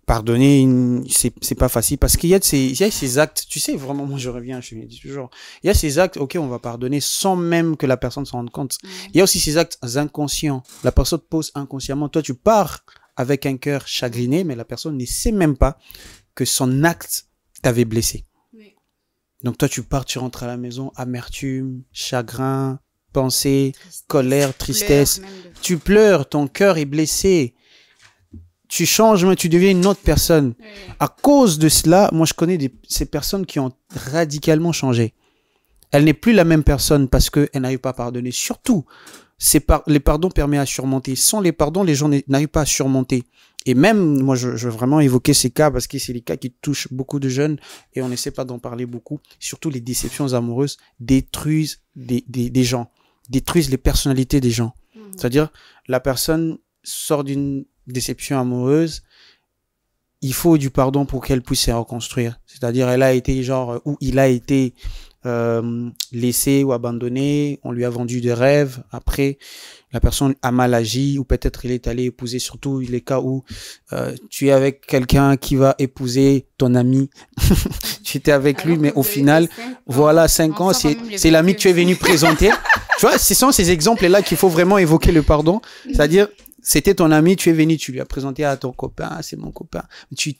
pardonner, c'est pas facile parce qu'il y, a ces, ces actes, tu sais, vraiment, moi je reviens, je me dis toujours, il y a ces actes, ok, on va pardonner sans même que la personne s'en rende compte. Mm. Il y a aussi ces actes inconscients. La personne pose inconsciemment, toi tu pars avec un cœur chagriné, mais la personne ne sait même pas que son acte t'avait blessé. Donc toi tu pars, tu rentres à la maison, amertume, chagrin, pensée, colère, tristesse. tu pleures, ton cœur est blessé tu changes, mais tu deviens une autre personne. À cause de cela, moi, je connais des, ces personnes qui ont radicalement changé. Elle n'est plus la même personne parce qu'elle n'a eu pas pardonner. Surtout, par, les pardons permettent à surmonter. Sans les pardons, les gens n'arrivent pas à surmonter. Et même, moi, je, veux vraiment évoquer ces cas parce que c'est les cas qui touchent beaucoup de jeunes et on n'essaie pas d'en parler beaucoup. Surtout, les déceptions amoureuses détruisent des, gens, détruisent les personnalités des gens. Mmh. C'est-à-dire, la personne sort d'une déception amoureuse, il faut du pardon pour qu'elle puisse se reconstruire. C'est-à-dire, elle a été genre, euh, où il a été euh, laissé ou abandonné, on lui a vendu des rêves, après la personne a mal agi ou peut-être il est allé épouser, surtout il est cas où euh, tu es avec quelqu'un qui va épouser ton ami, tu étais avec lui mais au final, voilà, cinq ans, c'est l'ami que tu es venu présenter. tu vois, ce sont ces exemples-là qu'il faut vraiment évoquer le pardon, c'est-à-dire c'était ton ami, tu es venu, tu lui as présenté à ton copain, c'est mon copain. Tu,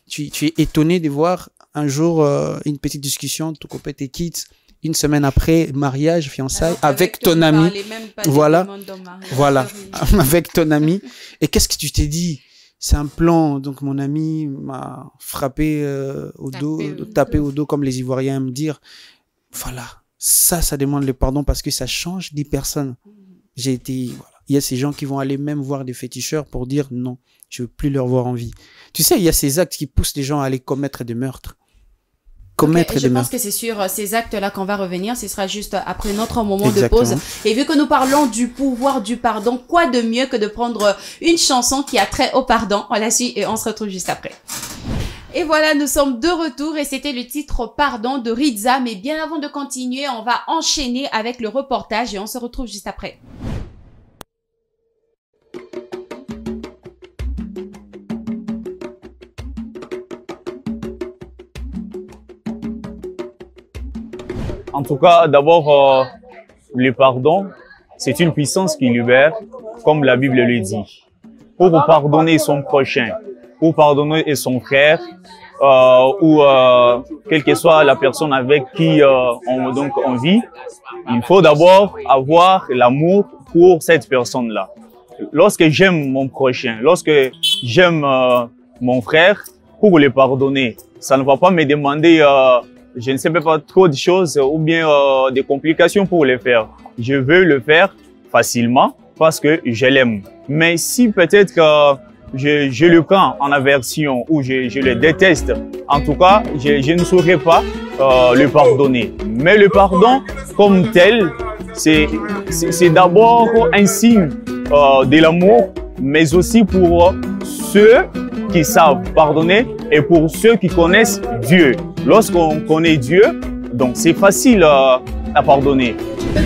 es étonné de voir un jour euh, une petite discussion, ton copain te une semaine après, mariage, fiançailles, avec, ton ami. voilà, voilà, avec ton ami. Et qu'est-ce que tu t'es dit C'est un plan. Donc mon ami m'a frappé euh, au dos, tapé au dos, comme les Ivoiriens me dire. Voilà, ça, ça demande le pardon parce que ça change des personnes. J'ai été, il y a ces gens qui vont aller même voir des féticheurs pour dire non, je veux plus leur voir en vie. Tu sais, il y a ces actes qui poussent les gens à aller commettre des meurtres. meurtres. je pense que c'est sur euh, ces actes-là qu'on va revenir. Ce sera juste euh, après notre moment de pause. Et vu que nous parlons du pouvoir du pardon, quoi de mieux que de prendre euh, une chanson qui a trait au pardon On la suit et on se retrouve juste après. Et voilà, nous sommes de retour et c'était le titre Pardon de Riza. Mais bien avant de continuer, on va enchaîner avec le reportage et on se retrouve juste après. En tout cas, d'abord, euh, le pardon, c'est une puissance qui libère, comme la Bible le dit. Pour pardonner son prochain, pour pardonner son frère, euh, ou euh, quelle que soit la personne avec qui euh, on, donc on vit, il faut d'abord avoir l'amour pour cette personne-là. Lorsque j'aime mon prochain, lorsque j'aime mon frère, pour le pardonner, ça ne va pas me demander je ne sais pas trop de choses ou bien euh, des complications pour le faire. Je veux le faire facilement parce que je l'aime. Mais si peut-être que je, le prends en aversion ou je, le déteste, en tout cas, je, ne saurais pas euh, le pardonner. Mais le pardon comme tel, c'est d'abord un signe euh, de l'amour, mais aussi pour ceux qui savent pardonner et pour ceux qui connaissent Dieu. Lorsqu'on connaît Dieu, donc c'est facile euh, à, pardonner.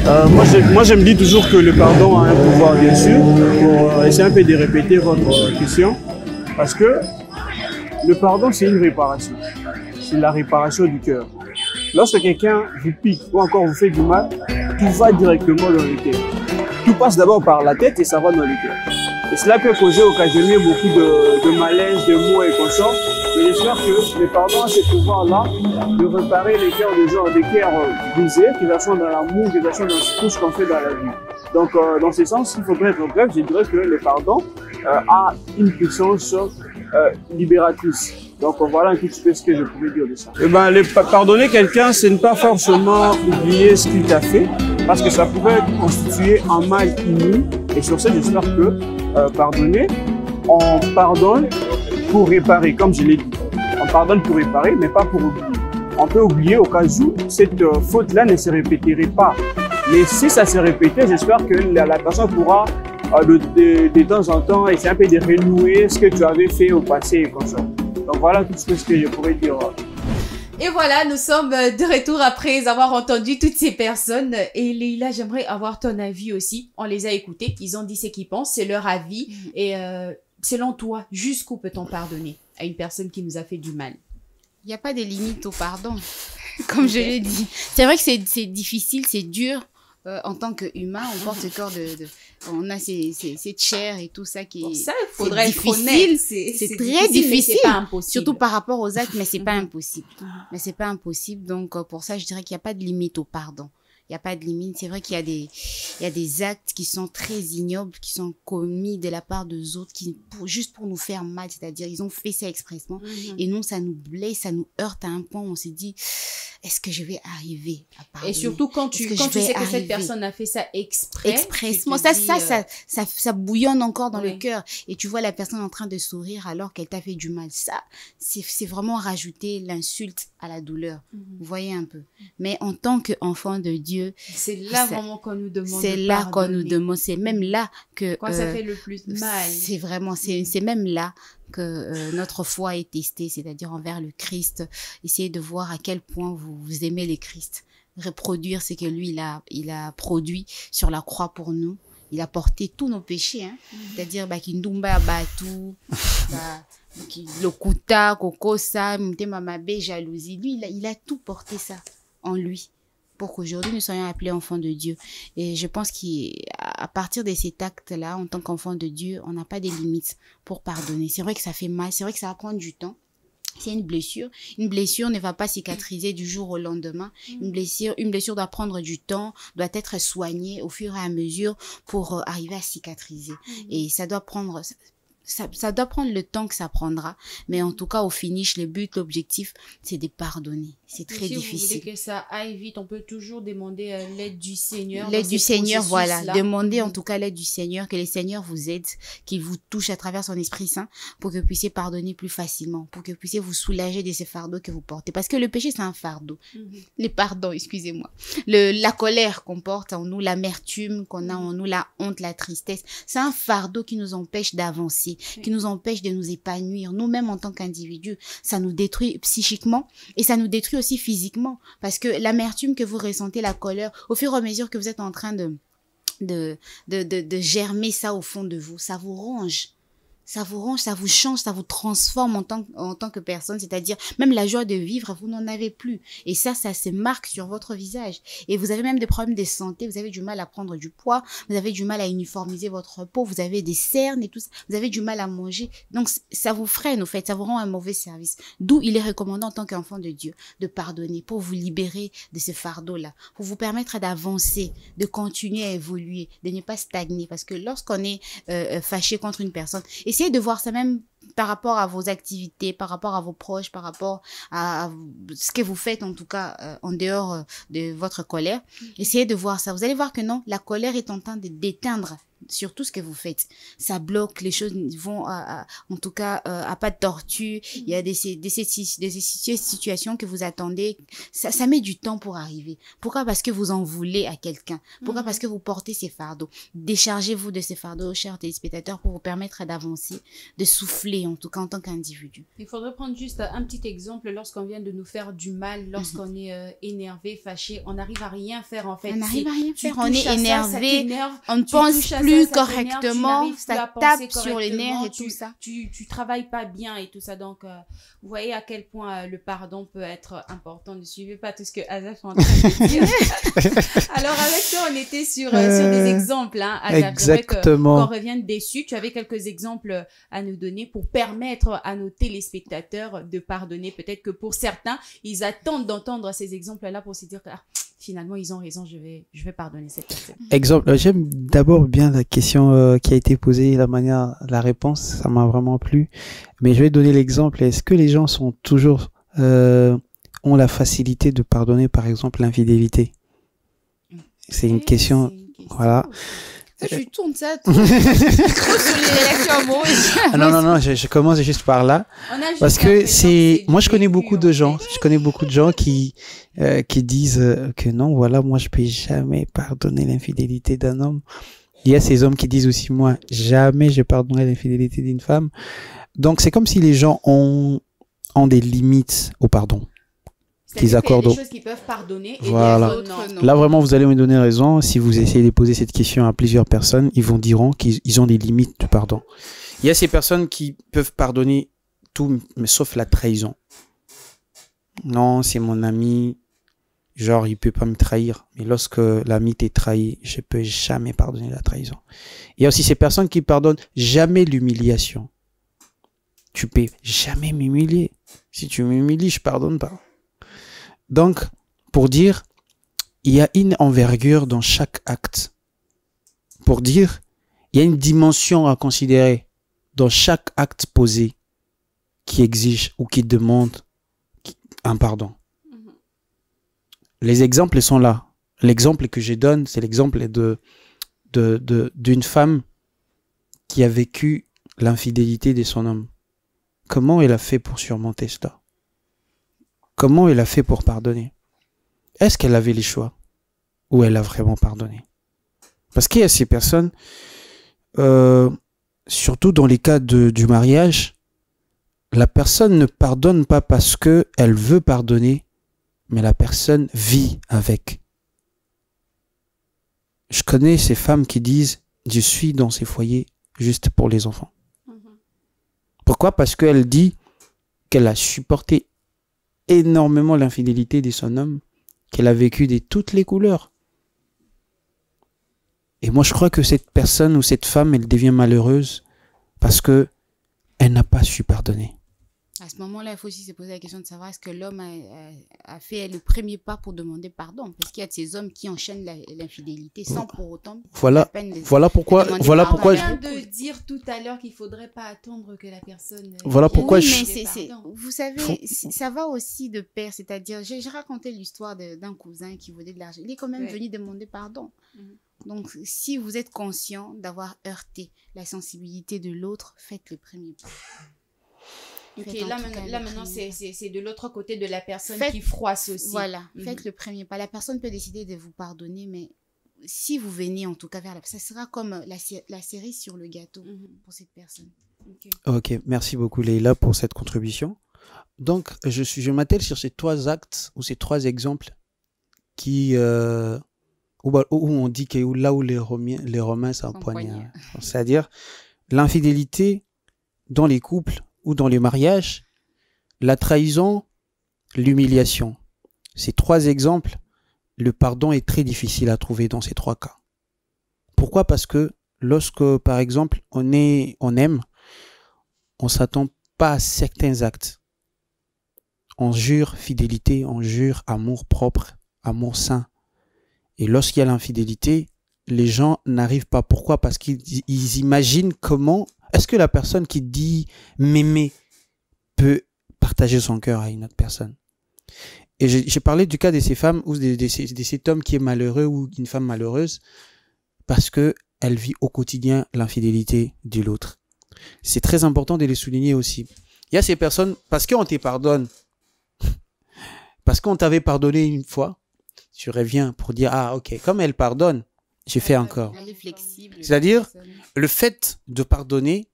Euh, moi, je, me dis toujours que le pardon a un pouvoir, bien sûr. Pour euh, essayer un peu de répéter votre question, parce que le pardon, c'est une réparation. C'est la réparation du cœur. Lorsque quelqu'un vous pique ou encore vous fait du mal, tout va directement dans le cœur. Tout passe d'abord par la tête et ça va dans le cœur. Et cela peut causer, occasionner beaucoup de, de malaise, de maux et consorts. Et j'espère que les pardons' ont ce pouvoir-là de réparer les cœurs des gens, des cœurs euh, brisés, qui la sont dans l'amour, qui sont dans tout ce qu'on fait dans la vie. Donc, euh, dans ce sens, il faudrait être bref, je dirais que le pardon euh, a une puissance libératrice. Donc voilà un petit peu ce que je pouvais dire de ça. Eh ben, pardonner quelqu'un, c'est ne pas forcément oublier ce qu'il t'a fait, parce que ça pourrait constituer un mal inouï. Et sur ce, j'espère que pardonner, on pardonne pour réparer, comme je l'ai dit. On pardonne pour réparer, mais pas pour oublier. On peut oublier au cas où cette euh, faute-là ne se répéterait pas. Mais si ça se répétait, j'espère que la, personne pourra euh, de, temps en temps essayer un peu de renouer ce que tu avais fait au passé comme ça. Donc voilà tout ce que je pourrais dire. Et voilà, nous sommes euh, de retour après avoir entendu toutes ces personnes. Et là j'aimerais avoir ton avis aussi. On les a écoutés, ils ont dit ce qu'ils pensent, c'est leur avis. Et euh, selon toi, jusqu'où peut-on pardonner à une personne qui nous a fait du mal Il n'y a pas de limite au pardon, comme je l'ai dit. C'est vrai que c'est difficile, c'est dur. Euh, en tant qu'humain, on porte ce corps de, on a cette chair et tout ça qui Pour ça, il faudrait être honnête. C'est très difficile, surtout par rapport aux actes, mais c'est pas mhm. impossible. Mais c'est pas impossible. Donc euh, pour ça, je dirais qu'il n'y a pas de limite au pardon. Il n'y a pas de limite. C'est vrai qu'il y a des, y a des actes qui sont très ignobles, qui sont commis de la part des autres, qui, juste pour nous faire mal. C'est-à-dire, ils ont fait ça expressement. Mm-hmm. Et non, ça nous blesse, ça nous heurte à un point où on s'est dit, est-ce que je vais arriver à parler? Et surtout quand tu, quand tu sais que cette personne a fait ça exprès. Expressement. Ça, euh, ça, ça, ça, bouillonne encore dans le cœur. Et tu vois la personne en train de sourire alors qu'elle t'a fait du mal. Ça, c'est vraiment rajouter l'insulte à la douleur. Mm-hmm. Vous voyez un peu. Mais en tant qu'enfant de Dieu, c'est là vraiment qu'on nous demande. C'est là qu'on nous demande. C'est même là que. Quand euh, ça fait le plus mal. C'est vraiment, c'est même là que euh, notre foi est testée, c'est-à-dire envers le Christ. Essayez de voir à quel point vous, aimez le Christ. Reproduire ce que lui, il a, il a produit sur la croix pour nous. Il a porté tous nos péchés, hein? Mhm. c'est-à-dire bah, Kindumba, Batu, bah, Lokuta, Kokosa, jalousie. Lui, il a, il a tout porté ça en lui pour qu'aujourd'hui nous soyons appelés enfants de Dieu. Et je pense qu'à partir de cet acte-là, en tant qu'enfant de Dieu, on n'a pas des limites pour pardonner. C'est vrai que ça fait mal, c'est vrai que ça va prendre du temps. C'est une blessure. Une blessure ne va pas cicatriser du jour au lendemain. Mm. Une blessure, une blessure doit prendre du temps, doit être soignée au fur et à mesure pour euh, arriver à cicatriser. Mm. Et ça doit prendre, ça, doit prendre le temps que ça prendra. Mais en tout cas, au finish, le but, l'objectif, c'est de pardonner. C'est très difficile. Si vous voulez que ça aille vite, on peut toujours demander euh, l'aide du Seigneur. L'aide du Seigneur, voilà. demander Demandez en mm. tout cas l'aide du Seigneur, que le Seigneur vous aide, qu'il vous touche à travers son Esprit Saint pour que vous puissiez pardonner plus facilement, pour que vous puissiez vous soulager de ces fardeaux que vous portez. Parce que le péché, c'est un fardeau. Mhm. Les pardons, excusez-moi. La colère qu'on porte en nous, l'amertume qu'on a mhm. en nous, la honte, la tristesse, c'est un fardeau qui nous empêche d'avancer qui nous empêche de nous épanouir, nous-mêmes en tant qu'individus. Ça nous détruit psychiquement et ça nous détruit aussi physiquement, parce que l'amertume que vous ressentez, la colère, au fur et à mesure que vous êtes en train de... de, de, de germer ça au fond de vous, ça vous ronge ça vous range, ça vous change, ça vous transforme en tant, en tant que personne, c'est-à-dire même la joie de vivre, vous n'en avez plus. Et ça, ça se marque sur votre visage. Et vous avez même des problèmes de santé, vous avez du mal à prendre du poids, vous avez du mal à uniformiser votre peau, vous avez des cernes et tout ça, vous avez du mal à manger. Donc ça vous freine au fait, ça vous rend un mauvais service. D'où il est recommandé en tant qu'enfant de Dieu de pardonner pour vous libérer de ce fardeau-là, pour vous permettre d'avancer, de continuer à évoluer, de ne pas stagner. Parce que lorsqu'on est euh, euh, fâché contre une personne, et essayez de voir ça même par rapport à vos activités, par rapport à vos proches, par rapport à, ce que vous faites en tout cas euh, en dehors euh, de votre colère. Mm. Essayez de voir ça. Vous allez voir que non, la colère est en train de d'éteindre sur tout ce que vous faites. Ça bloque, les choses vont, en tout cas, euh, à pas de tortue. Il y a mm. des, des, des, situations que vous attendez. Ça, ça met du temps pour arriver. Pourquoi Parce que vous en voulez à quelqu'un. Pourquoi Parce mm. que vous portez ces fardeaux. Déchargez-vous de ces fardeaux, chers téléspectateurs, pour vous permettre d'avancer, de souffler, en tout cas, en tant qu'individu. Il faudrait prendre juste un petit exemple. Lorsqu'on vient de nous faire du mal, mhm. lorsqu'on est euh, énervé, fâché, on n'arrive à rien faire, en fait. On n'arrive à rien faire. On est énervé. on ne pense correctement, ça tape sur les nerfs et tout ça. Tu, travailles pas bien et tout ça. Donc, euh, vous voyez à quel point euh, le pardon peut être important. Ne suivez pas tout ce que Azaf en train de dire. Alors, avec toi, on était sur, euh, des exemples. Hein. Azaf. Exactement. Qu'on revienne déçu, tu avais quelques exemples à nous donner pour permettre à nos téléspectateurs de pardonner. Peut-être que pour certains, ils attendent d'entendre ces exemples-là pour se dire que... Ah, finalement ils ont raison, je vais, je vais pardonner cette personne. Exemple, euh, j'aime d'abord bien la question euh, qui a été posée, la manière, la réponse, ça m'a vraiment plu. Mais je vais donner l'exemple. Est-ce que les gens sont toujours euh, ont la facilité de pardonner, par exemple, l'infidélité C'est une, une question. Voilà je ça. Ah non, non, non, je, commence juste par là. Parce que c'est. Moi, je connais beaucoup de gens. Je connais beaucoup de gens qui, euh, qui disent euh, que non, voilà, moi, je peux jamais pardonner l'infidélité d'un homme. Il y a ces hommes qui disent aussi, moi, jamais je pardonnerai l'infidélité d'une femme. Donc, c'est comme si les gens ont, ont des limites au pardon des choses qu'ils peuvent pardonner et voilà. non. Là, vraiment, vous allez me donner raison. Si vous essayez de poser cette question à plusieurs personnes, ils vont diront qu'ils ont des limites de pardon. Il y a ces personnes qui peuvent pardonner tout, mais sauf la trahison. Non, c'est mon ami. Genre, il peut pas me trahir. Mais lorsque l'ami t'est trahi, je peux jamais pardonner la trahison. Il y a aussi ces personnes qui pardonnent jamais l'humiliation tu peux jamais m'humilier. Si tu m'humilies, je pardonne pas. Donc, pour dire, il y a une envergure dans chaque acte. Pour dire, il y a une dimension à considérer dans chaque acte posé qui exige ou qui demande un pardon. Mhm. Les exemples sont là. L'exemple que je donne, c'est l'exemple de d'une femme qui a vécu l'infidélité de son homme. Comment elle a fait pour surmonter cela Comment elle a fait pour pardonner Est-ce qu'elle avait les choix Ou elle a vraiment pardonné Parce qu'il y a ces personnes, euh, surtout dans les cas du mariage, la personne ne pardonne pas parce qu'elle veut pardonner, mais la personne vit avec. Je connais ces femmes qui disent je suis dans ces foyers juste pour les enfants. Mhm. Pourquoi Parce qu'elle dit qu'elle a supporté énormément l'infidélité de son homme qu'elle a vécu de toutes les couleurs. Et moi, je crois que cette personne ou cette femme, elle devient malheureuse parce que elle n'a pas su pardonner. À ce moment-là, il faut aussi se poser la question de savoir est-ce que l'homme a, fait le premier pas pour demander pardon Parce qu'il y a de ces hommes qui enchaînent l'infidélité sans pour autant. Voilà, de voilà pourquoi. Voilà pourquoi. Je de dire tout à l'heure qu'il ne faudrait pas attendre que la personne. Voilà pourquoi je. Mais vous savez, ça va aussi de pair. C'est-à-dire, j'ai raconté l'histoire d'un cousin qui voulait de l'argent. Il est quand même venu demander pardon. Mhm. Donc, si vous êtes conscient d'avoir heurté la sensibilité de l'autre, faites le premier pas. Ok, là, maintenant, c'est de l'autre côté de la personne qui froisse aussi. Voilà, mhm. faites le premier pas. La personne peut décider de vous pardonner, mais si vous venez en tout cas vers la ça sera comme euh, la, la cerise sur le gâteau mhm. pour cette personne. ok, merci beaucoup Leïla pour cette contribution. Donc, je, suis, je m'attelle sur ces trois actes ou ces trois exemples qui, euh, où, bah, on dit que là où les Romains, les Romains s'empoignent. Hein. C'est-à-dire l'infidélité dans les couples ou dans les mariages, la trahison, l'humiliation. Ces trois exemples, le pardon est très difficile à trouver dans ces trois cas. Pourquoi Parce que lorsque, par exemple, on, est, on aime, on s'attend pas à certains actes. On jure fidélité, on jure amour propre, amour saint. Et lorsqu'il y a l'infidélité, les gens n'arrivent pas. Pourquoi Parce qu'ils imaginent comment est-ce que la personne qui dit m'aimer peut partager son cœur à une autre personne Et j'ai parlé du cas de ces femmes ou de, cet homme qui est malheureux ou d'une femme malheureuse parce que elle vit au quotidien l'infidélité de l'autre. C'est très important de les souligner aussi. Il y a ces personnes, parce qu'on te pardonne, parce qu'on t'avait pardonné une fois, tu reviens pour dire, ah ok, comme elle pardonne, j'ai fait encore. C'est-à-dire, le fait de pardonner,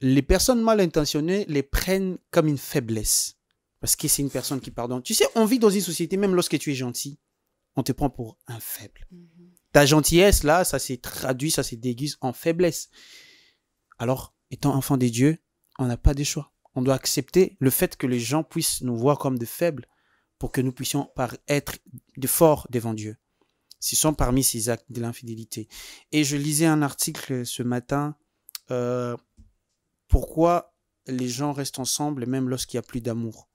les personnes mal intentionnées les prennent comme une faiblesse. Parce que c'est une personne qui pardonne. Tu sais, on vit dans une société, même lorsque tu es gentil, on te prend pour un faible. Mhm. Ta gentillesse, là, ça s'est traduit, ça s'est déguise en faiblesse. Alors, étant enfant des dieux, on n'a pas de choix. On doit accepter le fait que les gens puissent nous voir comme des faibles pour que nous puissions être de forts devant Dieu. Ce sont parmi ces actes de l'infidélité. Et je lisais un article ce matin, euh, pourquoi les gens restent ensemble même lorsqu'il n'y a plus d'amour.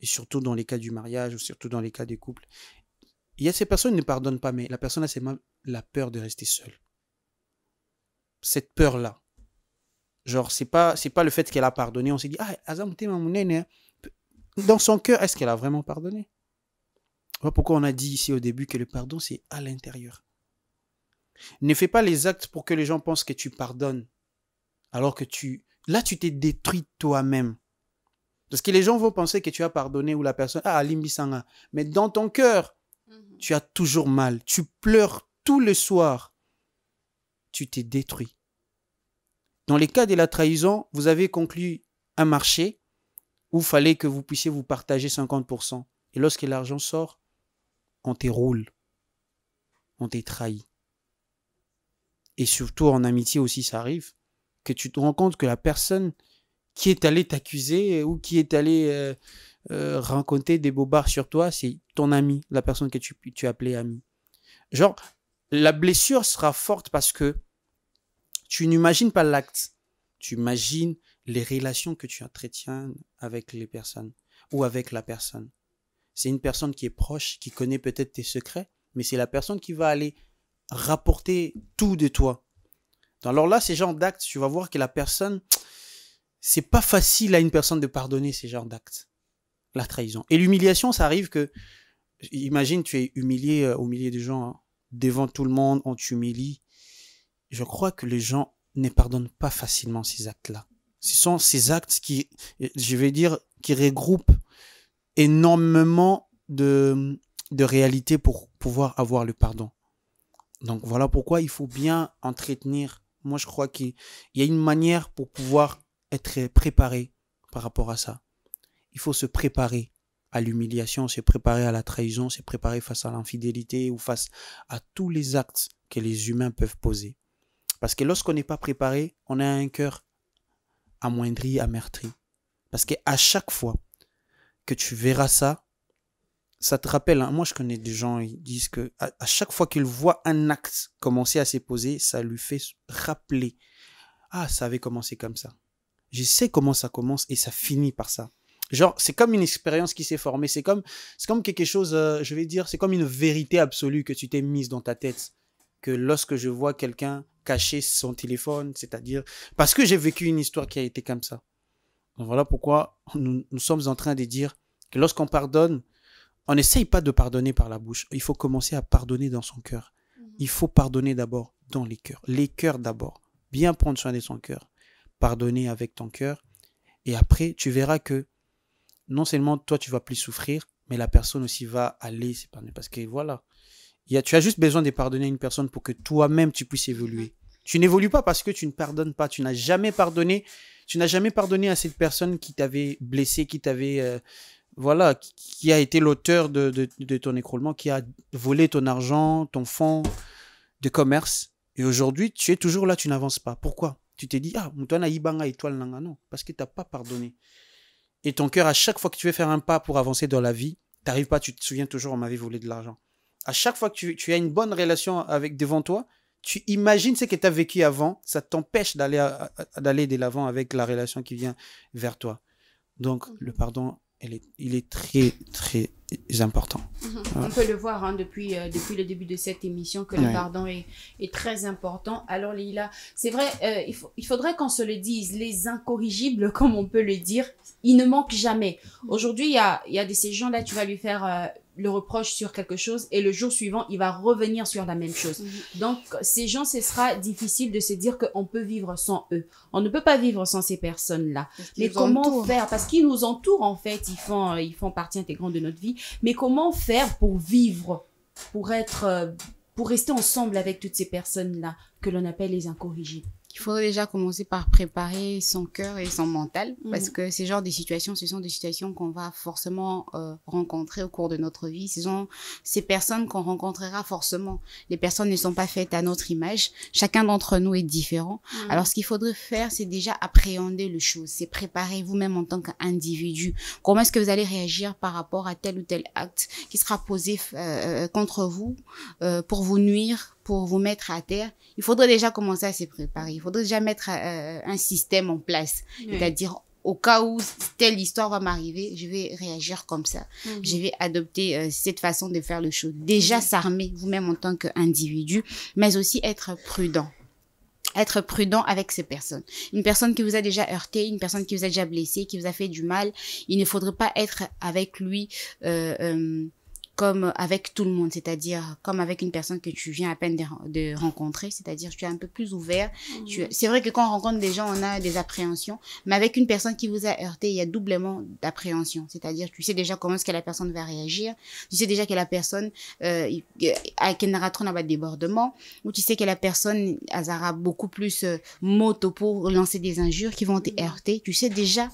Et surtout dans les cas du mariage ou surtout dans les cas des couples. Il y a ces personnes qui ne pardonnent pas, mais la personne a c'est la peur de rester seule. Cette peur-là. Genre, c'est pas, c'est pas le fait qu'elle a pardonné. On s'est dit, ah, Azam, t'es hein. Dans son cœur, est-ce qu'elle a vraiment pardonné? Pourquoi on a dit ici au début que le pardon, c'est à l'intérieur Ne fais pas les actes pour que les gens pensent que tu pardonnes, alors que tu... Là, tu t'es détruit toi-même. Parce que les gens vont penser que tu as pardonné ou la personne, ah, Limbisanga. Mais dans ton cœur, mhm. tu as toujours mal. Tu pleures tous les soirs. Tu t'es détruit. Dans les cas de la trahison, vous avez conclu un marché où il fallait que vous puissiez vous partager 50%. Et lorsque l'argent sort, on t'éroule, on t'est trahi. Et surtout en amitié aussi, ça arrive, que tu te rends compte que la personne qui est allée t'accuser euh, ou qui est allée euh, euh, rencontrer des bobards sur toi, c'est ton ami, la personne que tu, tu as ami. Genre, la blessure sera forte parce que tu n'imagines pas l'acte, tu imagines les relations que tu entretiens avec les personnes ou avec la personne c'est une personne qui est proche, qui connaît peut-être tes secrets, mais c'est la personne qui va aller rapporter tout de toi. Alors là, ces genres d'actes, tu vas voir que la personne, c'est pas facile à une personne de pardonner ces genres d'actes, la trahison. Et l'humiliation, ça arrive que, imagine, tu es humilié euh, au milieu des gens, hein. devant tout le monde, on t'humilie. Je crois que les gens ne pardonnent pas facilement ces actes-là. Ce sont ces actes qui, je vais dire, qui regroupent énormément de, de réalité pour pouvoir avoir le pardon. Donc voilà pourquoi il faut bien entretenir. Moi, je crois qu'il y a une manière pour pouvoir être préparé par rapport à ça. Il faut se préparer à l'humiliation, se préparer à la trahison, se préparer face à l'infidélité ou face à tous les actes que les humains peuvent poser. Parce que lorsqu'on n'est pas préparé, on a un cœur amoindri, amertri. Parce qu'à chaque fois que tu verras ça, ça te rappelle. Hein. Moi, je connais des gens, ils disent que à, chaque fois qu'ils voient un acte commencer à s'époser, ça lui fait rappeler. Ah, ça avait commencé comme ça. Je sais comment ça commence et ça finit par ça. Genre, c'est comme une expérience qui s'est formée. C'est comme, c'est comme quelque chose, euh, je vais dire, c'est comme une vérité absolue que tu t'es mise dans ta tête. Que lorsque je vois quelqu'un cacher son téléphone, c'est-à-dire, parce que j'ai vécu une histoire qui a été comme ça. Voilà pourquoi nous, sommes en train de dire que lorsqu'on pardonne, on n'essaye pas de pardonner par la bouche. Il faut commencer à pardonner dans son cœur. Mhm. Il faut pardonner d'abord dans les cœurs. Les cœurs d'abord. Bien prendre soin de son cœur. Pardonner avec ton cœur. Et après, tu verras que non seulement toi, tu vas plus souffrir, mais la personne aussi va aller s'épargner. Parce que voilà, y a, tu as juste besoin de pardonner une personne pour que toi-même, tu puisses évoluer. Tu n'évolues pas parce que tu ne pardonnes pas. Tu n'as jamais pardonné. Tu n'as jamais pardonné à cette personne qui t'avait blessé, qui t'avait, euh, voilà, qui, a été l'auteur de, ton écroulement, qui a volé ton argent, ton fonds de commerce. Et aujourd'hui, tu es toujours là, tu n'avances pas. Pourquoi Tu t'es dit, ah, Moutouana Ibanga, étoile nanga. Non, parce que tu n'as pas pardonné. Et ton cœur, à chaque fois que tu veux faire un pas pour avancer dans la vie, tu n'arrives pas, tu te souviens toujours, on m'avait volé de l'argent. À chaque fois que tu, tu, as une bonne relation avec devant toi, tu imagines ce que tu as vécu avant, ça t'empêche d'aller d'aller de l'avant avec la relation qui vient vers toi. Donc mhm. le pardon, il est très très important. Mhm. On peut le voir hein, depuis euh, depuis le début de cette émission que le pardon est, très important. Alors Lila, c'est vrai, euh, il, faudrait qu'on se le dise, les incorrigibles comme on peut le dire, ils ne manquent jamais. Mhm. Aujourd'hui, il y a, de ces gens là, tu vas lui faire euh, le reproche sur quelque chose et le jour suivant, il va revenir sur la même chose. Mhm. Donc, ces gens, ce sera difficile de se dire qu'on peut vivre sans eux. On ne peut pas vivre sans ces personnes-là. Mais comment faire Parce qu'ils nous entourent, en fait. Ils font, euh, ils font partie intégrante de notre vie. Mais comment faire pour vivre, pour être, euh, pour rester ensemble avec toutes ces personnes-là que l'on appelle les incorrigibles il faudrait déjà commencer par préparer son cœur et son mental, parce mhm. que ces genres de situations, ce sont des situations qu'on va forcément euh, rencontrer au cours de notre vie. Ce sont ces personnes qu'on rencontrera forcément. Les personnes ne sont pas faites à notre image. Chacun d'entre nous est différent. Mhm. Alors, ce qu'il faudrait faire, c'est déjà appréhender le chose, c'est préparer vous-même en tant qu'individu. Comment est-ce que vous allez réagir par rapport à tel ou tel acte qui sera posé euh, euh, contre vous pour vous nuire, pour vous mettre à terre, il faudrait déjà commencer à se préparer. Il faudrait déjà mettre euh, un système en place. C'est-à-dire, au cas où telle histoire va m'arriver, je vais réagir comme ça. Mhm. Je vais adopter euh, cette façon de faire le show. Déjà mhm. s'armer vous-même en tant qu'individu, mais aussi être prudent être prudent avec ces personnes. Une personne qui vous a déjà heurté, une personne qui vous a déjà blessé, qui vous a fait du mal, il ne faudrait pas être avec lui euh, comme avec tout le monde, c'est-à-dire comme avec une personne que tu viens à peine de, rencontrer, c'est-à-dire tu es un peu plus ouvert. Mmh. C'est vrai que quand on rencontre des gens, on a des appréhensions, mais avec une personne qui vous a heurté, il y a doublement d'appréhension, c'est-à-dire tu sais déjà comment est-ce que la personne va réagir, tu sais déjà que la personne euh, euh à a pas de débordement, ou tu sais que la personne aura beaucoup plus euh, moto pour lancer des injures qui vont mmh. te heurter, tu sais déjà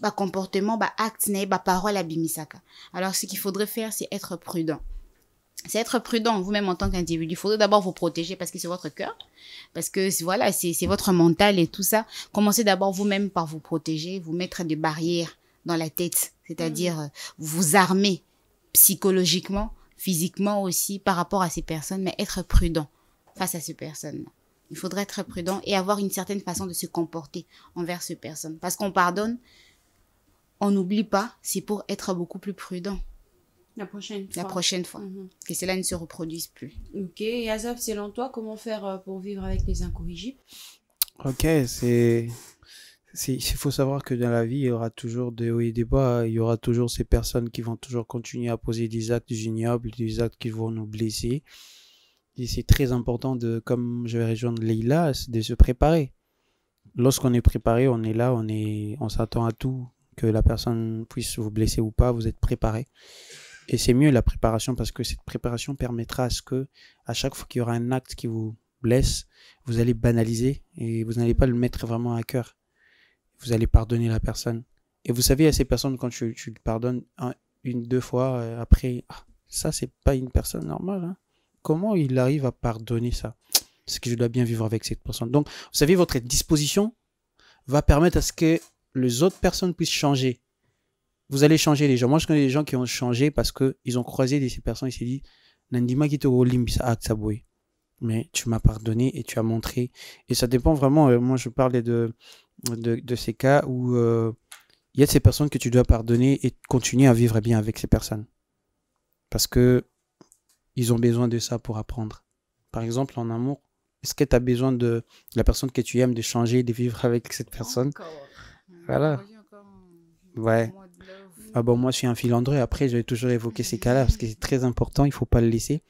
bah, comportement bah acte bah, parole abimisaka alors ce qu'il faudrait faire c'est être prudent c'est être prudent vous-même en tant qu'individu. Il faudrait d'abord vous protéger parce que c'est votre cœur, parce que voilà, c'est votre mental et tout ça. Commencez d'abord vous-même par vous protéger, vous mettre des barrières dans la tête, c'est-à-dire mm. euh, vous armer psychologiquement, physiquement aussi par rapport à ces personnes, mais être prudent face à ces personnes. Il faudrait être prudent et avoir une certaine façon de se comporter envers ces personnes. Parce qu'on pardonne, on n'oublie pas, c'est pour être beaucoup plus prudent. La prochaine fois. La prochaine fois. Mhm. Que cela ne se reproduise plus. Ok. Et Azaf, selon toi, comment faire euh, pour vivre avec les incorrigibles Ok, c'est. Il faut savoir que dans la vie, il y aura toujours des hauts et des bas. Il y aura toujours ces personnes qui vont toujours continuer à poser des actes ignobles, des actes qui vont nous blesser. Et c'est très important, de, comme je vais rejoindre Leila, de se préparer. Lorsqu'on est préparé, on est là, on, est, on s'attend à tout que la personne puisse vous blesser ou pas, vous êtes préparé. Et c'est mieux la préparation parce que cette préparation permettra à ce que, à chaque fois qu'il y aura un acte qui vous blesse, vous allez banaliser et vous n'allez pas le mettre vraiment à cœur. Vous allez pardonner la personne. Et vous savez, à ces personnes, quand tu, tu pardonnes une, deux fois, euh, après, ah, ça, c'est pas une personne normale. Hein. Comment il arrive à pardonner ça C'est que je dois bien vivre avec cette personne. Donc, vous savez, votre disposition va permettre à ce que les autres personnes puissent changer. Vous allez changer les gens. Moi, je connais des gens qui ont changé parce qu'ils ont croisé ces personnes et s'est dit mais tu m'as pardonné et tu as montré. Et ça dépend vraiment. Euh, moi, je parlais de, de, ces cas où euh, il y a ces personnes que tu dois pardonner et continuer à vivre bien avec ces personnes. Parce que ils ont besoin de ça pour apprendre. Par exemple, en amour, est-ce que tu as besoin de la personne que tu aimes, de changer, de vivre avec cette personne voilà. Ouais. Ah bon, bah, moi, je suis un filandreux. Après, je toujours évoqué ces cas-là parce que c'est très important. Il faut pas le laisser.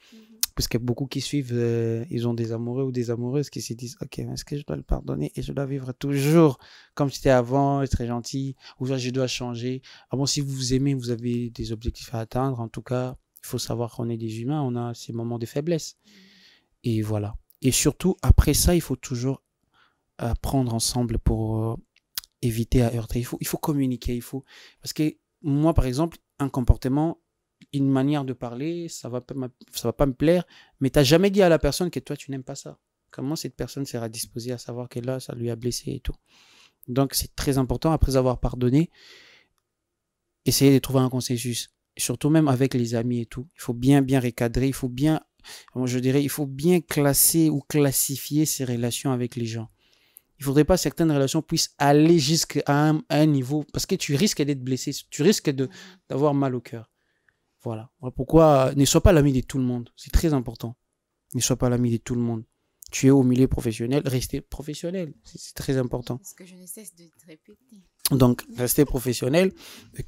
Parce qu'il y a beaucoup qui suivent, euh, ils ont des amoureux ou des amoureuses qui se disent Ok, est-ce que je dois le pardonner et je dois vivre toujours comme c'était avant, être gentil, ou je dois changer. Ah bon, si vous vous aimez, vous avez des objectifs à atteindre. En tout cas, il faut savoir qu'on est des humains, on a ces moments de faiblesse. Et voilà. Et surtout, après ça, il faut toujours apprendre euh, ensemble pour euh, éviter à heurter. Il faut, il faut communiquer. Il faut... Parce que moi, par exemple, un comportement, une manière de parler, ça va ça va pas me plaire, mais tu n'as jamais dit à la personne que toi, tu n'aimes pas ça. Comment cette personne sera disposée à savoir qu'elle là, ça lui a blessé et tout. Donc, c'est très important, après avoir pardonné, essayer de trouver un consensus. surtout même avec les amis et tout. Il faut bien, bien recadrer, il faut bien, je dirais, il faut bien classer ou classifier ses relations avec les gens il faudrait pas que certaines relations puissent aller jusqu'à un, niveau parce que tu risques d'être blessé, tu risques mhm. d'avoir mal au cœur. Voilà. pourquoi euh, ne sois pas l'ami de tout le monde. C'est très important. Ne sois pas l'ami de tout le monde. Tu es au milieu professionnel, restez professionnel. C'est très important. Ce que je ne cesse de te répéter. Donc, restez professionnel, euh,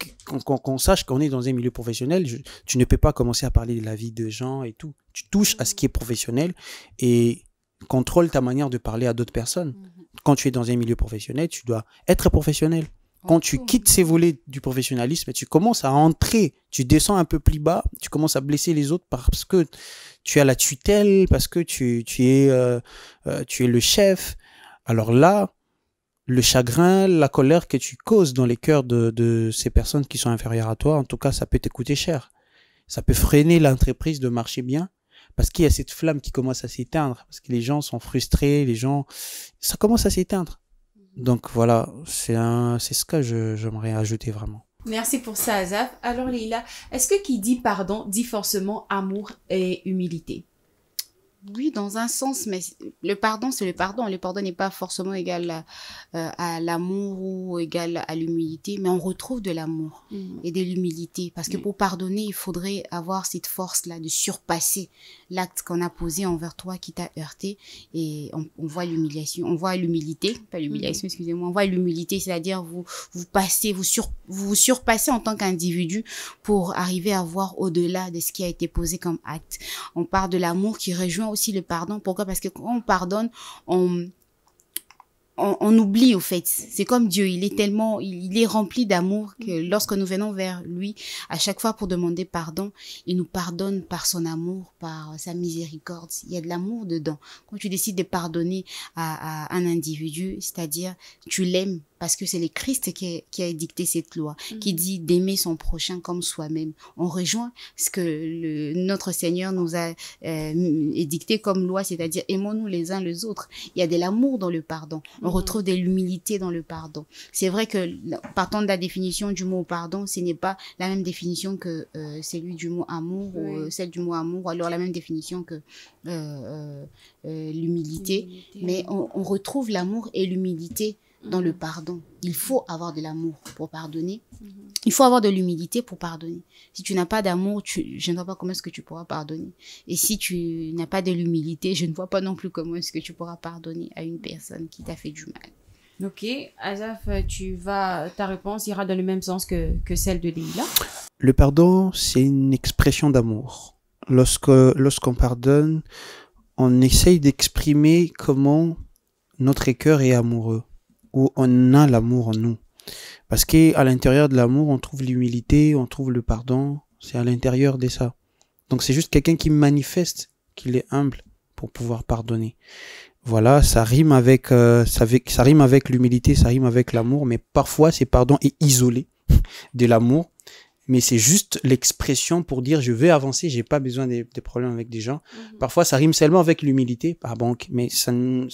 qu'on sache qu'on est dans un milieu professionnel, tu ne peux pas commencer à parler de la vie de gens et tout. Tu touches à ce qui est professionnel et contrôle ta manière de parler à d'autres personnes. Mhm quand tu es dans un milieu professionnel, tu dois être professionnel. Quand tu quittes ces volets du professionnalisme, tu commences à entrer, tu descends un peu plus bas, tu commences à blesser les autres parce que tu as la tutelle, parce que tu, es, euh, euh, tu es le chef. Alors là, le chagrin, la colère que tu causes dans les cœurs de, de ces personnes qui sont inférieures à toi, en tout cas, ça peut te coûter cher. Ça peut freiner l'entreprise de marcher bien parce qu'il y a cette flamme qui commence à s'éteindre, parce que les gens sont frustrés, les gens, ça commence à s'éteindre. Mhm. Donc voilà, c'est c'est ce que j'aimerais ajouter vraiment. Merci pour ça, Azaf. Alors, Lila, est-ce que qui dit pardon dit forcément amour et humilité? oui, dans un sens, mais le pardon, c'est le pardon. Le pardon n'est pas forcément égal euh, à, l'amour ou égal à l'humilité, mais on retrouve de l'amour mmh. et de l'humilité. Parce que mmh. pour pardonner, il faudrait avoir cette force-là de surpasser l'acte qu'on a posé envers toi qui t'a heurté. Et on, voit l'humiliation, on voit l'humilité, pas l'humiliation, mmh. excusez-moi, on voit l'humilité, c'est-à-dire vous, vous passez, vous, vous surpassez en tant qu'individu pour arriver à voir au-delà de ce qui a été posé comme acte. On part de l'amour qui rejoint le pardon. Pourquoi Parce que quand on pardonne, on, on, oublie au fait. C'est comme Dieu, il est tellement, il, est rempli d'amour que lorsque nous venons vers lui, à chaque fois pour demander pardon, il nous pardonne par son amour, par sa miséricorde. Il y a de l'amour dedans. Quand tu décides de pardonner à un individu, c'est-à-dire tu l'aimes parce que c'est le Christ qui a, édicté cette loi, qui mm. dit d'aimer son prochain comme soi-même. On rejoint ce que le, notre Seigneur nous a euh, édicté comme loi, c'est-à-dire aimons-nous les uns les autres. Il y a de l'amour dans le pardon. On mm. retrouve de l'humilité dans le pardon. C'est vrai que partant de la définition du mot pardon, ce n'est pas la même définition que euh, celui du mot amour ou celle du mot amour, ou alors la même définition que euh, euh, l'humilité. Mais on, on retrouve l'amour et l'humilité dans le pardon. Il faut avoir de l'amour pour pardonner. Mhm. Il faut avoir de l'humilité pour pardonner. Si tu n'as pas d'amour, je ne vois pas comment est-ce que tu pourras pardonner. Et si tu n'as pas de l'humilité, je ne vois pas non plus comment est-ce que tu pourras pardonner à une personne qui t'a fait du mal. Ok, Azaf, tu vas, ta réponse ira dans le même sens que, celle de Leila. Le pardon, c'est une expression d'amour. Lorsque lorsqu'on pardonne, on essaye d'exprimer comment notre cœur est amoureux où on a l'amour en nous. Parce que à l'intérieur de l'amour, on trouve l'humilité, on trouve le pardon. C'est à l'intérieur de ça. Donc c'est juste quelqu'un qui manifeste qu'il est humble pour pouvoir pardonner. Voilà, ça rime avec, euh, ça, rime avec l'humilité, ça rime avec l'amour, mais parfois c'est pardon est isolé de l'amour, mais c'est juste l'expression pour dire je vais avancer, j'ai pas besoin des, problèmes avec des gens. Mhm. Parfois ça rime seulement avec l'humilité, par ah, banque, mais ça ne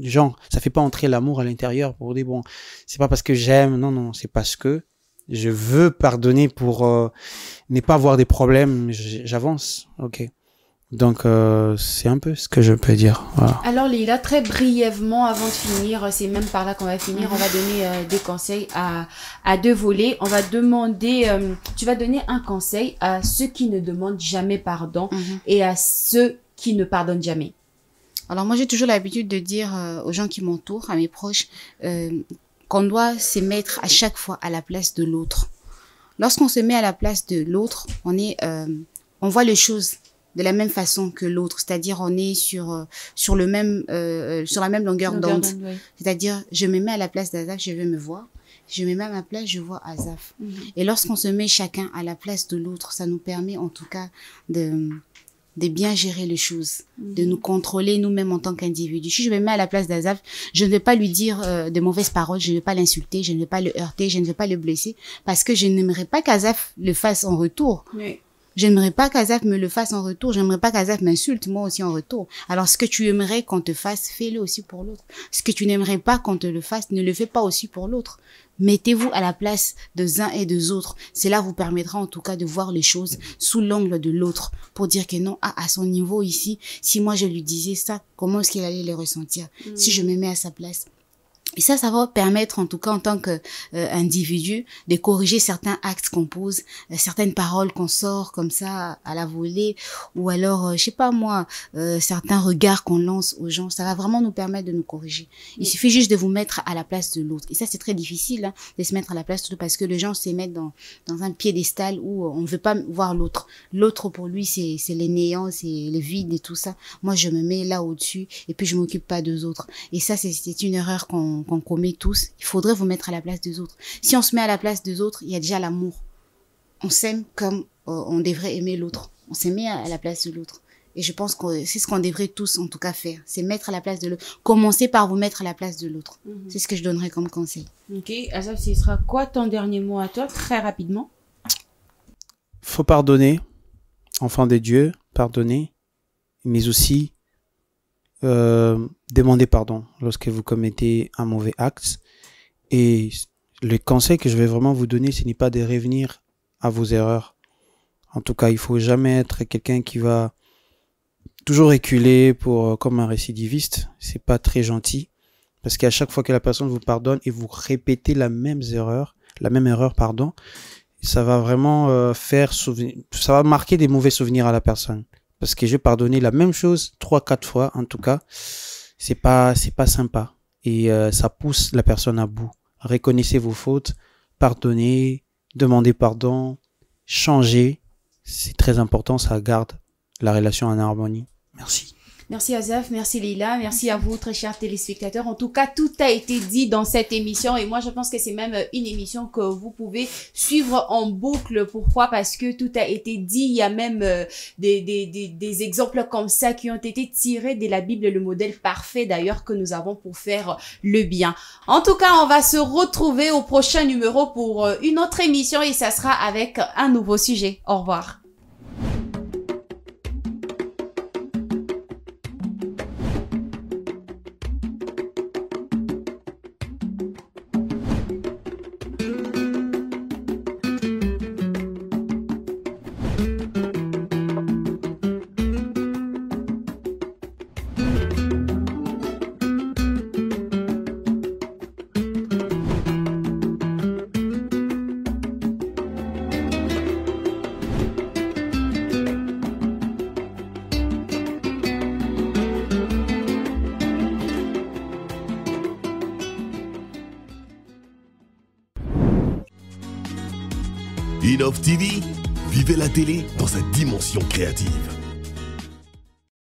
genre ça fait pas entrer l'amour à l'intérieur pour dire bon c'est pas parce que j'aime non non c'est parce que je veux pardonner pour euh, ne pas avoir des problèmes j'avance ok donc euh, c'est un peu ce que je peux dire. Alors Lila, très brièvement avant de finir, c'est même par là qu'on va finir, on va donner euh, des conseils à, deux volets. On va demander, tu vas donner un conseil à ceux qui ne demandent jamais pardon mhm. et à ceux qui ne pardonnent jamais. Alors moi j'ai toujours l'habitude de dire euh, aux gens qui m'entourent, à mes proches, euh, qu'on doit se mettre à chaque fois à la place de l'autre. Lorsqu'on se met à la place de l'autre, on est, euh, on voit les choses de la même façon que l'autre, c'est-à-dire on est sur sur le même sur la même longueur, d'onde. C'est-à-dire je me mets à la place d'Azaf, je veux me voir. Je me mets à ma place, je vois Azaf. Mhm. Et lorsqu'on se met chacun à la place de l'autre, ça nous permet en tout cas de de bien gérer les choses, mm. de nous contrôler nous-mêmes en tant qu'individus. Si je me mets à la place d'Azaf, je ne vais pas lui dire euh, de mauvaises paroles, je ne vais pas l'insulter, je ne vais pas le heurter, je ne vais pas le blesser, parce que je n'aimerais pas qu'Azaf le fasse en retour. Oui. n'aimerais pas qu'Azaf me le fasse en retour. J'aimerais pas qu'Azaf m'insulte moi aussi en retour. Alors ce que tu aimerais qu'on te fasse, fais-le aussi pour l'autre. Ce que tu n'aimerais pas qu'on te le fasse, ne le fais pas aussi pour l'autre. Mettez-vous à la place de uns et des autres. Cela vous permettra en tout cas de voir les choses sous l'angle de l'autre pour dire que non, ah, à son niveau ici, si moi je lui disais ça, comment est-ce qu'il allait les ressentir Si je me mets à sa place, et ça, ça va permettre, en tout cas, en tant qu'individu, euh, de corriger certains actes qu'on pose, euh, certaines paroles qu'on sort comme ça à la volée, ou alors, euh, je sais pas moi, euh, certains regards qu'on lance aux gens. Ça va vraiment nous permettre de nous corriger. Il suffit juste de vous mettre à la place de l'autre. Et ça, c'est très difficile hein, de se mettre à la place de parce que les gens se mettent dans, dans un piédestal où on ne veut pas voir l'autre. L'autre, pour lui, c'est les néants, c'est le vide et tout ça. Moi, je me mets là au-dessus et puis je m'occupe pas des autres. Et ça, c'est une erreur qu'on qu'on commet tous, il faudrait vous mettre à la place des autres. Si on se met à la place des autres, il y a déjà l'amour. On s'aime comme euh, on devrait aimer l'autre. On s'est mis à, la place de l'autre. Et je pense que c'est ce qu'on devrait tous, en tout cas, faire. C'est mettre à la place de l'autre. Commencez par vous mettre à la place de l'autre. Mhm. C'est ce que je donnerais comme conseil. Ok. Azaf, ce sera quoi ton dernier mot à toi, très rapidement Faut pardonner. Enfant des dieux, pardonner. Mais aussi, euh, demandez pardon lorsque vous commettez un mauvais acte. Et le conseil que je vais vraiment vous donner, ce n'est pas de revenir à vos erreurs. En tout cas, il faut jamais être quelqu'un qui va toujours reculer pour euh, comme un récidiviste. C'est pas très gentil parce qu'à chaque fois que la personne vous pardonne et vous répétez la même erreur, la même erreur, pardon, ça va vraiment euh, faire ça va marquer des mauvais souvenirs à la personne. Parce que j'ai pardonné la même chose trois, quatre fois, en tout cas. C'est pas, c'est pas sympa. Et euh, ça pousse la personne à bout. Reconnaissez vos fautes, pardonnez, demandez pardon, changez. C'est très important, ça garde la relation en harmonie. Merci. Merci Azaf, merci Lila, merci à vous, très chers téléspectateurs. En tout cas, tout a été dit dans cette émission et moi, je pense que c'est même euh, une émission que vous pouvez suivre en boucle. Pourquoi Parce que tout a été dit. Il y a même euh, des, des exemples comme ça qui ont été tirés de la Bible, le modèle parfait d'ailleurs que nous avons pour faire le bien. En tout cas, on va se retrouver au prochain numéro pour euh, une autre émission et ça sera avec un nouveau sujet. Au revoir. dans sa dimension créative.